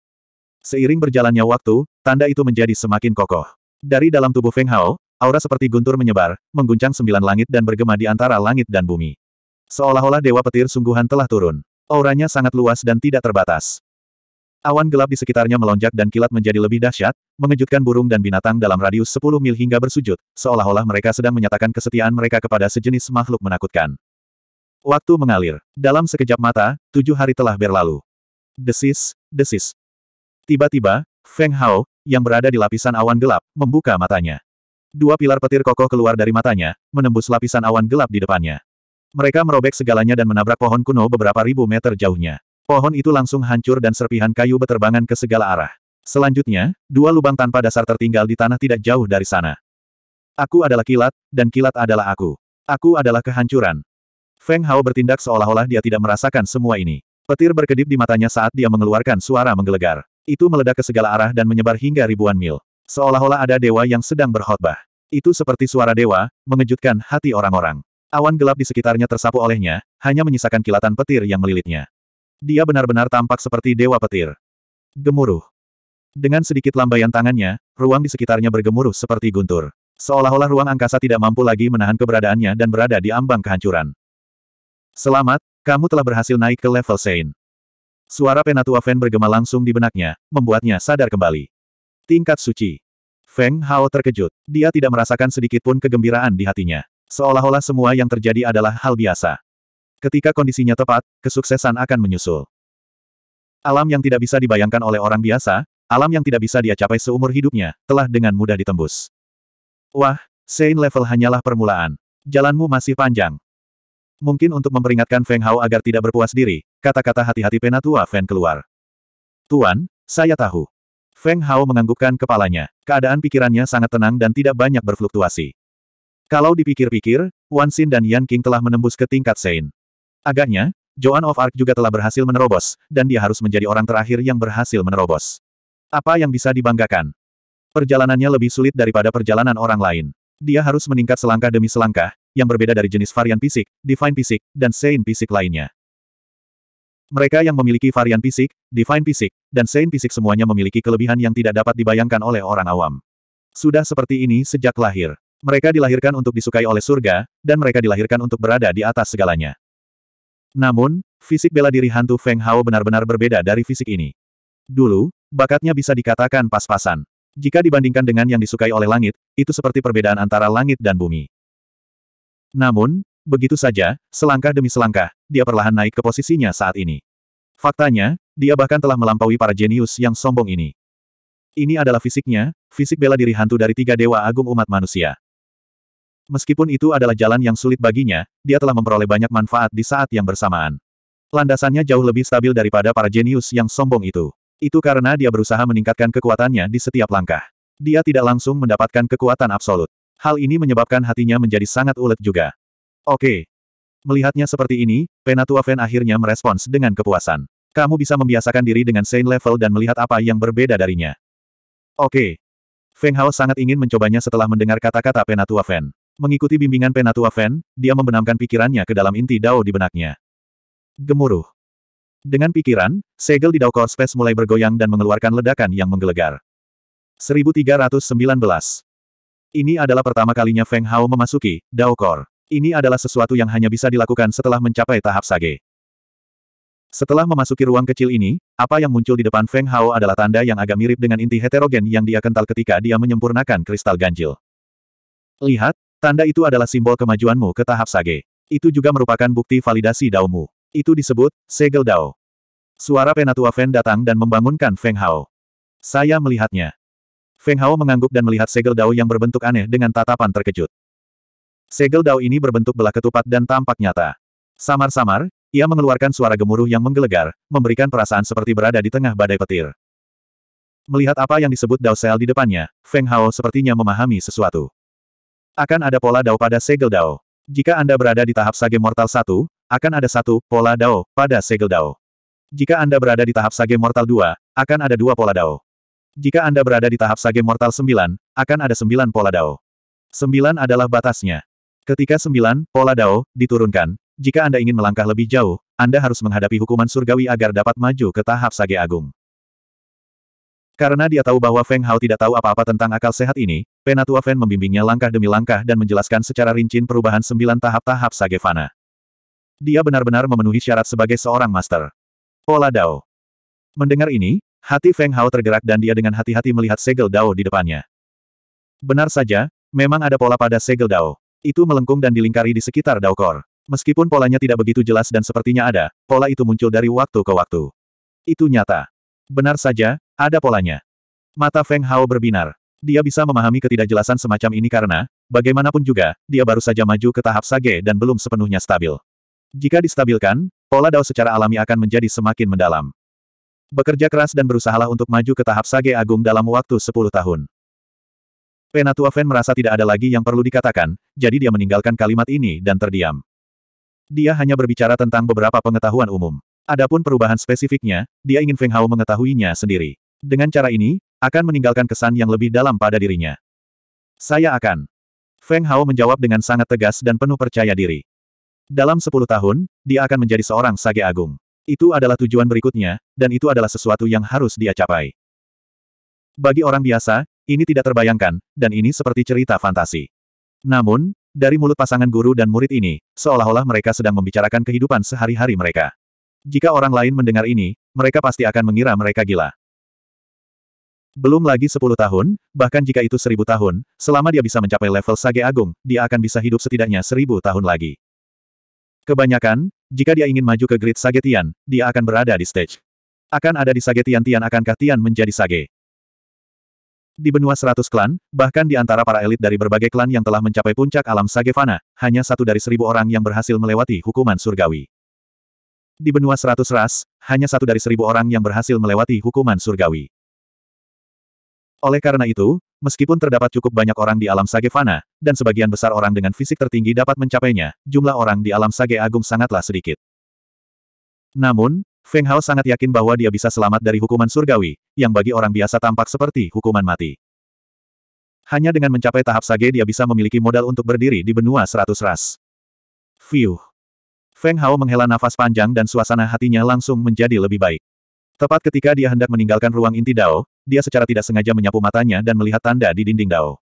Seiring berjalannya waktu, tanda itu menjadi semakin kokoh. Dari dalam tubuh Feng Hao, aura seperti guntur menyebar, mengguncang sembilan langit dan bergema di antara langit dan bumi. Seolah-olah dewa petir sungguhan telah turun. Auranya sangat luas dan tidak terbatas. Awan gelap di sekitarnya melonjak dan kilat menjadi lebih dahsyat, mengejutkan burung dan binatang dalam radius 10 mil hingga bersujud, seolah-olah mereka sedang menyatakan kesetiaan mereka kepada sejenis makhluk menakutkan. Waktu mengalir. Dalam sekejap mata, tujuh hari telah berlalu. Desis, desis. Tiba-tiba, Feng Hao, yang berada di lapisan awan gelap, membuka matanya. Dua pilar petir kokoh keluar dari matanya, menembus lapisan awan gelap di depannya. Mereka merobek segalanya dan menabrak pohon kuno beberapa ribu meter jauhnya. Pohon itu langsung hancur dan serpihan kayu beterbangan ke segala arah. Selanjutnya, dua lubang tanpa dasar tertinggal di tanah tidak jauh dari sana. Aku adalah kilat, dan kilat adalah aku. Aku adalah kehancuran, Feng Hao bertindak seolah-olah dia tidak merasakan semua ini. Petir berkedip di matanya saat dia mengeluarkan suara menggelegar. Itu meledak ke segala arah dan menyebar hingga ribuan mil. Seolah-olah ada dewa yang sedang berkhotbah. Itu seperti suara dewa, mengejutkan hati orang-orang. Awan gelap di sekitarnya tersapu olehnya, hanya menyisakan kilatan petir yang melilitnya. Dia benar-benar tampak seperti dewa petir. Gemuruh. Dengan sedikit lambaian tangannya, ruang di sekitarnya bergemuruh seperti guntur. Seolah-olah ruang angkasa tidak mampu lagi menahan keberadaannya dan berada di ambang kehancuran. Selamat, kamu telah berhasil naik ke level Sein. Suara Penatua Feng bergema langsung di benaknya, membuatnya sadar kembali. Tingkat suci. Feng Hao terkejut. Dia tidak merasakan sedikit pun kegembiraan di hatinya. Seolah-olah semua yang terjadi adalah hal biasa. Ketika kondisinya tepat, kesuksesan akan menyusul. Alam yang tidak bisa dibayangkan oleh orang biasa, alam yang tidak bisa dia capai seumur hidupnya, telah dengan mudah ditembus. Wah, Sein level hanyalah permulaan. Jalanmu masih panjang. Mungkin untuk memperingatkan Feng Hao agar tidak berpuas diri, kata-kata hati-hati penatua Feng keluar. Tuan, saya tahu. Feng Hao menganggukkan kepalanya. Keadaan pikirannya sangat tenang dan tidak banyak berfluktuasi. Kalau dipikir-pikir, Wan Xin dan Yan King telah menembus ke tingkat Sein. Agaknya, Joan of Arc juga telah berhasil menerobos, dan dia harus menjadi orang terakhir yang berhasil menerobos. Apa yang bisa dibanggakan? Perjalanannya lebih sulit daripada perjalanan orang lain. Dia harus meningkat selangkah demi selangkah, yang berbeda dari jenis varian fisik, Divine Fisik, dan Sein Fisik lainnya. Mereka yang memiliki varian fisik, Divine Fisik, dan Sein Fisik semuanya memiliki kelebihan yang tidak dapat dibayangkan oleh orang awam. Sudah seperti ini sejak lahir. Mereka dilahirkan untuk disukai oleh surga, dan mereka dilahirkan untuk berada di atas segalanya. Namun, fisik bela diri hantu Feng Hao benar-benar berbeda dari fisik ini. Dulu, bakatnya bisa dikatakan pas-pasan. Jika dibandingkan dengan yang disukai oleh langit, itu seperti perbedaan antara langit dan bumi. Namun, begitu saja, selangkah demi selangkah, dia perlahan naik ke posisinya saat ini. Faktanya, dia bahkan telah melampaui para jenius yang sombong ini. Ini adalah fisiknya, fisik bela diri hantu dari tiga dewa agung umat manusia. Meskipun itu adalah jalan yang sulit baginya, dia telah memperoleh banyak manfaat di saat yang bersamaan. Landasannya jauh lebih stabil daripada para jenius yang sombong itu. Itu karena dia berusaha meningkatkan kekuatannya di setiap langkah. Dia tidak langsung mendapatkan kekuatan absolut. Hal ini menyebabkan hatinya menjadi sangat ulet juga. Oke. Melihatnya seperti ini, Penatua Fan akhirnya merespons dengan kepuasan. Kamu bisa membiasakan diri dengan Saint Level dan melihat apa yang berbeda darinya. Oke. Feng Hao sangat ingin mencobanya setelah mendengar kata-kata Penatua Fan. Mengikuti bimbingan Penatua Fan, dia membenamkan pikirannya ke dalam inti Dao di benaknya. Gemuruh. Dengan pikiran, segel di Core Space mulai bergoyang dan mengeluarkan ledakan yang menggelegar. 1319 ini adalah pertama kalinya Feng Hao memasuki Dao Daokor. Ini adalah sesuatu yang hanya bisa dilakukan setelah mencapai tahap sage. Setelah memasuki ruang kecil ini, apa yang muncul di depan Feng Hao adalah tanda yang agak mirip dengan inti heterogen yang dia kental ketika dia menyempurnakan kristal ganjil. Lihat, tanda itu adalah simbol kemajuanmu ke tahap sage. Itu juga merupakan bukti validasi Mu. Itu disebut, segel dao. Suara penatua Feng datang dan membangunkan Feng Hao. Saya melihatnya. Feng Hao mengangguk dan melihat segel dao yang berbentuk aneh dengan tatapan terkejut. Segel dao ini berbentuk belah ketupat dan tampak nyata. Samar-samar, ia mengeluarkan suara gemuruh yang menggelegar, memberikan perasaan seperti berada di tengah badai petir. Melihat apa yang disebut dao sel di depannya, Feng Hao sepertinya memahami sesuatu. Akan ada pola dao pada segel dao. Jika Anda berada di tahap sage mortal 1, akan ada satu pola dao pada segel dao. Jika Anda berada di tahap sage mortal 2, akan ada dua pola dao. Jika Anda berada di tahap Sage Mortal 9, akan ada 9 pola dao. 9 adalah batasnya. Ketika 9 pola dao diturunkan, jika Anda ingin melangkah lebih jauh, Anda harus menghadapi hukuman surgawi agar dapat maju ke tahap Sage Agung. Karena dia tahu bahwa Feng Hao tidak tahu apa-apa tentang akal sehat ini, Penatua Feng membimbingnya langkah demi langkah dan menjelaskan secara rinci perubahan 9 tahap-tahap Sage Fana. Dia benar-benar memenuhi syarat sebagai seorang master. Pola Dao. Mendengar ini, Hati Feng Hao tergerak dan dia dengan hati-hati melihat segel Dao di depannya. Benar saja, memang ada pola pada segel Dao. Itu melengkung dan dilingkari di sekitar Dao Kor. Meskipun polanya tidak begitu jelas dan sepertinya ada, pola itu muncul dari waktu ke waktu. Itu nyata. Benar saja, ada polanya. Mata Feng Hao berbinar. Dia bisa memahami ketidakjelasan semacam ini karena, bagaimanapun juga, dia baru saja maju ke tahap sage dan belum sepenuhnya stabil. Jika distabilkan, pola Dao secara alami akan menjadi semakin mendalam. Bekerja keras dan berusahalah untuk maju ke tahap Sage Agung dalam waktu 10 tahun. Penatua Fen merasa tidak ada lagi yang perlu dikatakan, jadi dia meninggalkan kalimat ini dan terdiam. Dia hanya berbicara tentang beberapa pengetahuan umum. Adapun perubahan spesifiknya, dia ingin Feng Hao mengetahuinya sendiri. Dengan cara ini, akan meninggalkan kesan yang lebih dalam pada dirinya. Saya akan. Feng Hao menjawab dengan sangat tegas dan penuh percaya diri. Dalam 10 tahun, dia akan menjadi seorang sage agung. Itu adalah tujuan berikutnya, dan itu adalah sesuatu yang harus dia capai. Bagi orang biasa, ini tidak terbayangkan, dan ini seperti cerita fantasi. Namun, dari mulut pasangan guru dan murid ini, seolah-olah mereka sedang membicarakan kehidupan sehari-hari mereka. Jika orang lain mendengar ini, mereka pasti akan mengira mereka gila. Belum lagi 10 tahun, bahkan jika itu seribu tahun, selama dia bisa mencapai level Sage Agung, dia akan bisa hidup setidaknya seribu tahun lagi. Kebanyakan, jika dia ingin maju ke grid Sagetian, dia akan berada di stage. Akan ada di Sagetian Tian akankah Tian menjadi Sage? Di benua seratus klan, bahkan di antara para elit dari berbagai klan yang telah mencapai puncak alam Sagevana, hanya satu dari seribu orang yang berhasil melewati hukuman surgawi. Di benua seratus ras, hanya satu dari seribu orang yang berhasil melewati hukuman surgawi. Oleh karena itu, Meskipun terdapat cukup banyak orang di alam sage fana, dan sebagian besar orang dengan fisik tertinggi dapat mencapainya, jumlah orang di alam sage agung sangatlah sedikit. Namun, Feng Hao sangat yakin bahwa dia bisa selamat dari hukuman surgawi, yang bagi orang biasa tampak seperti hukuman mati. Hanya dengan mencapai tahap sage dia bisa memiliki modal untuk berdiri di benua seratus ras. Fiuh. Feng Hao menghela nafas panjang dan suasana hatinya langsung menjadi lebih baik. Tepat ketika dia hendak meninggalkan ruang inti Dao, dia secara tidak sengaja menyapu matanya dan melihat tanda di dinding Dao.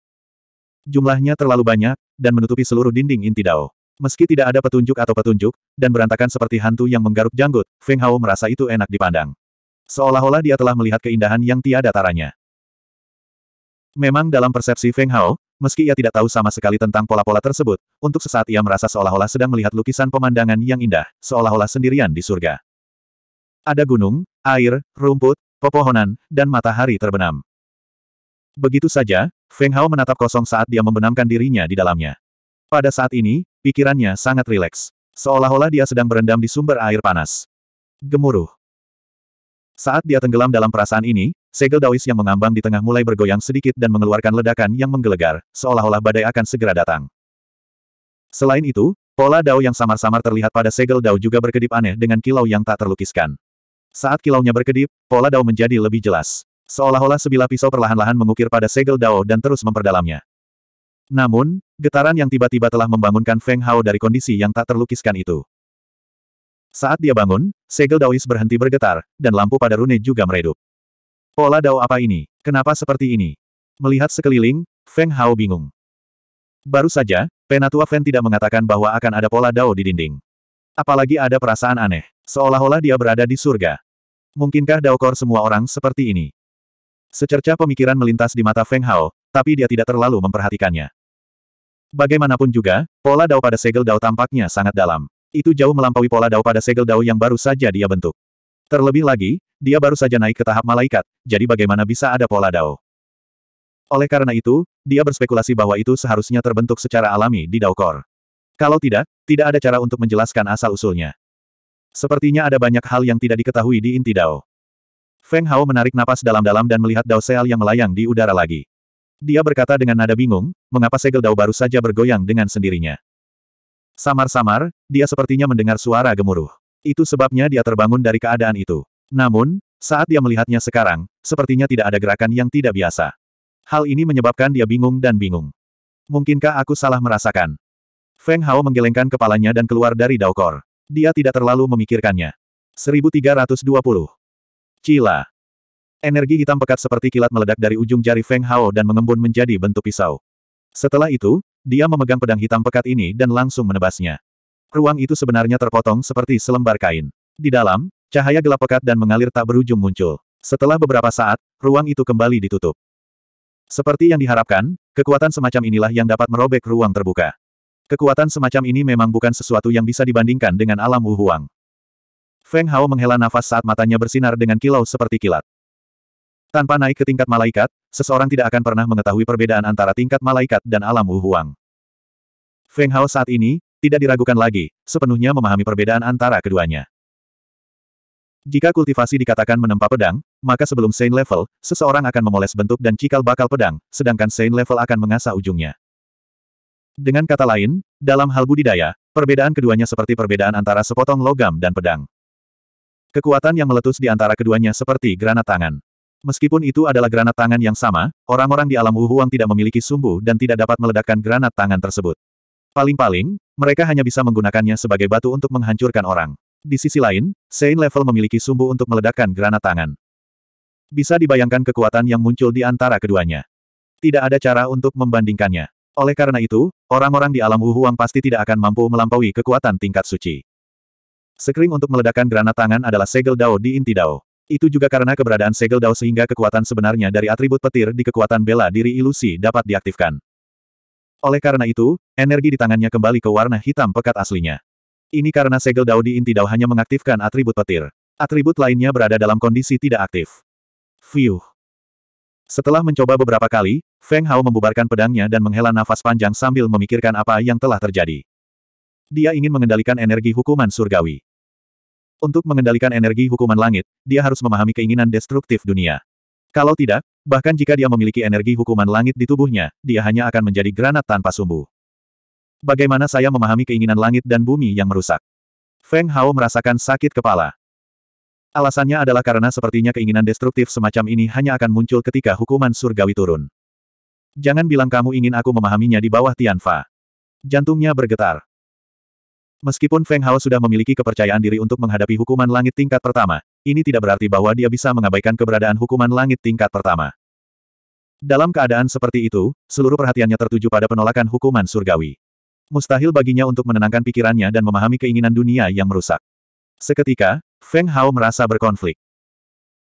Jumlahnya terlalu banyak, dan menutupi seluruh dinding inti Dao. Meski tidak ada petunjuk atau petunjuk, dan berantakan seperti hantu yang menggaruk janggut, Feng Hao merasa itu enak dipandang. Seolah-olah dia telah melihat keindahan yang tiada taranya. Memang dalam persepsi Feng Hao, meski ia tidak tahu sama sekali tentang pola-pola tersebut, untuk sesaat ia merasa seolah-olah sedang melihat lukisan pemandangan yang indah, seolah-olah sendirian di surga. Ada gunung, air, rumput, pepohonan, dan matahari terbenam. Begitu saja, Feng Hao menatap kosong saat dia membenamkan dirinya di dalamnya. Pada saat ini, pikirannya sangat rileks. Seolah-olah dia sedang berendam di sumber air panas. Gemuruh. Saat dia tenggelam dalam perasaan ini, segel Daois yang mengambang di tengah mulai bergoyang sedikit dan mengeluarkan ledakan yang menggelegar, seolah-olah badai akan segera datang. Selain itu, pola Dao yang samar-samar terlihat pada segel Dao juga berkedip aneh dengan kilau yang tak terlukiskan. Saat kilaunya berkedip, pola dao menjadi lebih jelas. Seolah-olah sebilah pisau perlahan-lahan mengukir pada segel dao dan terus memperdalamnya. Namun, getaran yang tiba-tiba telah membangunkan Feng Hao dari kondisi yang tak terlukiskan itu. Saat dia bangun, segel daois berhenti bergetar, dan lampu pada rune juga meredup. Pola dao apa ini? Kenapa seperti ini? Melihat sekeliling, Feng Hao bingung. Baru saja, Penatua Feng tidak mengatakan bahwa akan ada pola dao di dinding. Apalagi ada perasaan aneh, seolah-olah dia berada di surga. Mungkinkah Daokor semua orang seperti ini? Secerca pemikiran melintas di mata Feng Hao, tapi dia tidak terlalu memperhatikannya. Bagaimanapun juga, pola Dao pada segel Dao tampaknya sangat dalam. Itu jauh melampaui pola Dao pada segel Dao yang baru saja dia bentuk. Terlebih lagi, dia baru saja naik ke tahap malaikat, jadi bagaimana bisa ada pola Dao? Oleh karena itu, dia berspekulasi bahwa itu seharusnya terbentuk secara alami di Dao kalau tidak, tidak ada cara untuk menjelaskan asal-usulnya. Sepertinya ada banyak hal yang tidak diketahui di inti Dao. Feng Hao menarik napas dalam-dalam dan melihat Dao Seal yang melayang di udara lagi. Dia berkata dengan nada bingung, mengapa segel Dao baru saja bergoyang dengan sendirinya. Samar-samar, dia sepertinya mendengar suara gemuruh. Itu sebabnya dia terbangun dari keadaan itu. Namun, saat dia melihatnya sekarang, sepertinya tidak ada gerakan yang tidak biasa. Hal ini menyebabkan dia bingung dan bingung. Mungkinkah aku salah merasakan? Feng Hao menggelengkan kepalanya dan keluar dari Daokor. Dia tidak terlalu memikirkannya. 1320. Cila. Energi hitam pekat seperti kilat meledak dari ujung jari Feng Hao dan mengembun menjadi bentuk pisau. Setelah itu, dia memegang pedang hitam pekat ini dan langsung menebasnya. Ruang itu sebenarnya terpotong seperti selembar kain. Di dalam, cahaya gelap pekat dan mengalir tak berujung muncul. Setelah beberapa saat, ruang itu kembali ditutup. Seperti yang diharapkan, kekuatan semacam inilah yang dapat merobek ruang terbuka. Kekuatan semacam ini memang bukan sesuatu yang bisa dibandingkan dengan alam Wu Huang. Feng Hao menghela nafas saat matanya bersinar dengan kilau seperti kilat. Tanpa naik ke tingkat malaikat, seseorang tidak akan pernah mengetahui perbedaan antara tingkat malaikat dan alam Wu Huang. Feng Hao saat ini, tidak diragukan lagi, sepenuhnya memahami perbedaan antara keduanya. Jika kultivasi dikatakan menempa pedang, maka sebelum Saint Level, seseorang akan memoles bentuk dan cikal bakal pedang, sedangkan Saint Level akan mengasah ujungnya. Dengan kata lain, dalam hal budidaya, perbedaan keduanya seperti perbedaan antara sepotong logam dan pedang. Kekuatan yang meletus di antara keduanya seperti granat tangan. Meskipun itu adalah granat tangan yang sama, orang-orang di alam Wuhuang tidak memiliki sumbu dan tidak dapat meledakkan granat tangan tersebut. Paling-paling, mereka hanya bisa menggunakannya sebagai batu untuk menghancurkan orang. Di sisi lain, Sein Level memiliki sumbu untuk meledakkan granat tangan. Bisa dibayangkan kekuatan yang muncul di antara keduanya. Tidak ada cara untuk membandingkannya. Oleh karena itu, orang-orang di alam Wuhuang pasti tidak akan mampu melampaui kekuatan tingkat suci. Sekring untuk meledakkan granat tangan adalah segel dao di inti dao. Itu juga karena keberadaan segel dao sehingga kekuatan sebenarnya dari atribut petir di kekuatan bela diri ilusi dapat diaktifkan. Oleh karena itu, energi di tangannya kembali ke warna hitam pekat aslinya. Ini karena segel dao di inti dao hanya mengaktifkan atribut petir. Atribut lainnya berada dalam kondisi tidak aktif. Fiuh. Setelah mencoba beberapa kali, Feng Hao membubarkan pedangnya dan menghela nafas panjang sambil memikirkan apa yang telah terjadi. Dia ingin mengendalikan energi hukuman surgawi. Untuk mengendalikan energi hukuman langit, dia harus memahami keinginan destruktif dunia. Kalau tidak, bahkan jika dia memiliki energi hukuman langit di tubuhnya, dia hanya akan menjadi granat tanpa sumbu. Bagaimana saya memahami keinginan langit dan bumi yang merusak? Feng Hao merasakan sakit kepala. Alasannya adalah karena sepertinya keinginan destruktif semacam ini hanya akan muncul ketika hukuman surgawi turun. Jangan bilang kamu ingin aku memahaminya di bawah Tianfa. Jantungnya bergetar. Meskipun Feng Hao sudah memiliki kepercayaan diri untuk menghadapi hukuman langit tingkat pertama, ini tidak berarti bahwa dia bisa mengabaikan keberadaan hukuman langit tingkat pertama. Dalam keadaan seperti itu, seluruh perhatiannya tertuju pada penolakan hukuman surgawi. Mustahil baginya untuk menenangkan pikirannya dan memahami keinginan dunia yang merusak. Seketika, Feng Hao merasa berkonflik.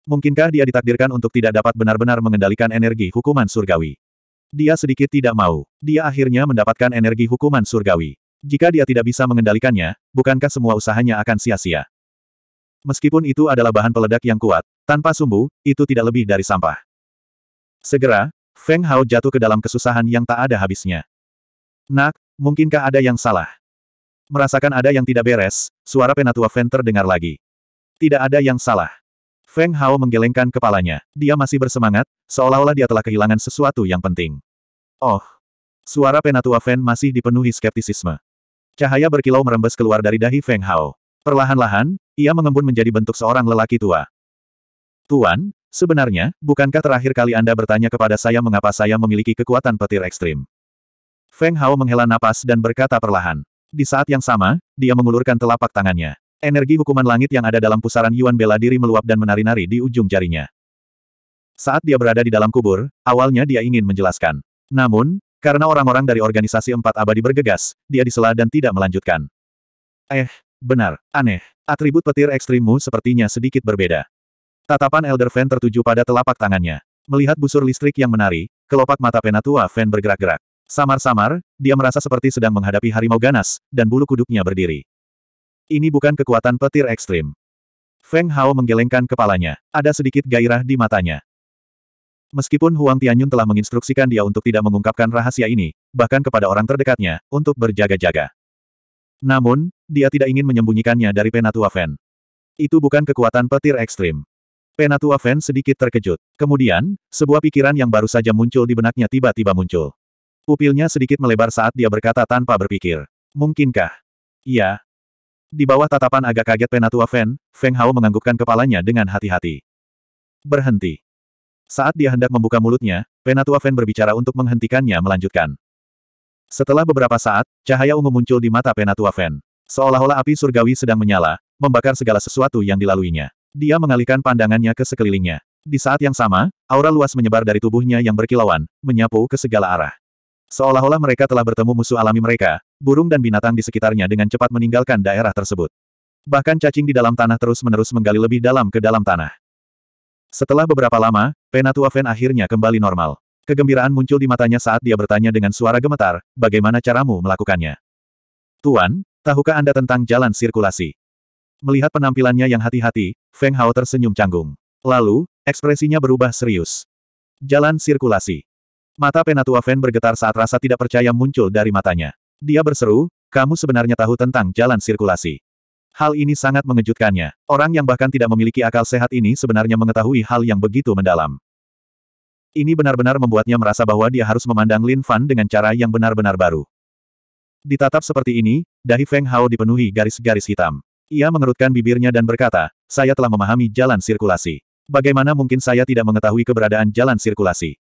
Mungkinkah dia ditakdirkan untuk tidak dapat benar-benar mengendalikan energi hukuman surgawi? Dia sedikit tidak mau. Dia akhirnya mendapatkan energi hukuman surgawi. Jika dia tidak bisa mengendalikannya, bukankah semua usahanya akan sia-sia? Meskipun itu adalah bahan peledak yang kuat, tanpa sumbu, itu tidak lebih dari sampah. Segera, Feng Hao jatuh ke dalam kesusahan yang tak ada habisnya. Nak, mungkinkah ada yang salah? Merasakan ada yang tidak beres, suara penatua Feng terdengar lagi. Tidak ada yang salah. Feng Hao menggelengkan kepalanya. Dia masih bersemangat, seolah-olah dia telah kehilangan sesuatu yang penting. Oh. Suara penatua Feng masih dipenuhi skeptisisme. Cahaya berkilau merembes keluar dari dahi Feng Hao. Perlahan-lahan, ia mengembun menjadi bentuk seorang lelaki tua. Tuan, sebenarnya, bukankah terakhir kali Anda bertanya kepada saya mengapa saya memiliki kekuatan petir ekstrim? Feng Hao menghela napas dan berkata perlahan. Di saat yang sama, dia mengulurkan telapak tangannya. Energi hukuman langit yang ada dalam pusaran Yuan bela diri meluap dan menari-nari di ujung jarinya. Saat dia berada di dalam kubur, awalnya dia ingin menjelaskan. Namun, karena orang-orang dari organisasi empat abadi bergegas, dia disela dan tidak melanjutkan. Eh, benar, aneh. Atribut petir ekstrimmu sepertinya sedikit berbeda. Tatapan Elder Fan tertuju pada telapak tangannya. Melihat busur listrik yang menari, kelopak mata penatua Fan bergerak-gerak. Samar-samar, dia merasa seperti sedang menghadapi harimau ganas, dan bulu kuduknya berdiri. Ini bukan kekuatan petir ekstrim. Feng Hao menggelengkan kepalanya. Ada sedikit gairah di matanya. Meskipun Huang Tianyun telah menginstruksikan dia untuk tidak mengungkapkan rahasia ini, bahkan kepada orang terdekatnya, untuk berjaga-jaga. Namun, dia tidak ingin menyembunyikannya dari Penatua Fan. Itu bukan kekuatan petir ekstrim. Penatua Fan sedikit terkejut. Kemudian, sebuah pikiran yang baru saja muncul di benaknya tiba-tiba muncul. Pupilnya sedikit melebar saat dia berkata tanpa berpikir. Mungkinkah? Ya, di bawah tatapan agak kaget Penatua Fen, Feng Hao menganggukkan kepalanya dengan hati-hati. Berhenti. Saat dia hendak membuka mulutnya, Penatua Fen berbicara untuk menghentikannya melanjutkan. Setelah beberapa saat, cahaya ungu muncul di mata Penatua Fen. Seolah-olah api surgawi sedang menyala, membakar segala sesuatu yang dilaluinya. Dia mengalihkan pandangannya ke sekelilingnya. Di saat yang sama, aura luas menyebar dari tubuhnya yang berkilauan, menyapu ke segala arah. Seolah-olah mereka telah bertemu musuh alami mereka, burung dan binatang di sekitarnya dengan cepat meninggalkan daerah tersebut. Bahkan cacing di dalam tanah terus-menerus menggali lebih dalam ke dalam tanah. Setelah beberapa lama, Penatua Fen akhirnya kembali normal. Kegembiraan muncul di matanya saat dia bertanya dengan suara gemetar, bagaimana caramu melakukannya? Tuan, tahukah Anda tentang jalan sirkulasi? Melihat penampilannya yang hati-hati, Feng Hao tersenyum canggung. Lalu, ekspresinya berubah serius. Jalan sirkulasi. Mata Penatua Fen bergetar saat rasa tidak percaya muncul dari matanya. Dia berseru, kamu sebenarnya tahu tentang jalan sirkulasi. Hal ini sangat mengejutkannya. Orang yang bahkan tidak memiliki akal sehat ini sebenarnya mengetahui hal yang begitu mendalam. Ini benar-benar membuatnya merasa bahwa dia harus memandang Lin Fan dengan cara yang benar-benar baru. Ditatap seperti ini, dahi Feng Hao dipenuhi garis-garis hitam. Ia mengerutkan bibirnya dan berkata, saya telah memahami jalan sirkulasi. Bagaimana mungkin saya tidak mengetahui keberadaan jalan sirkulasi?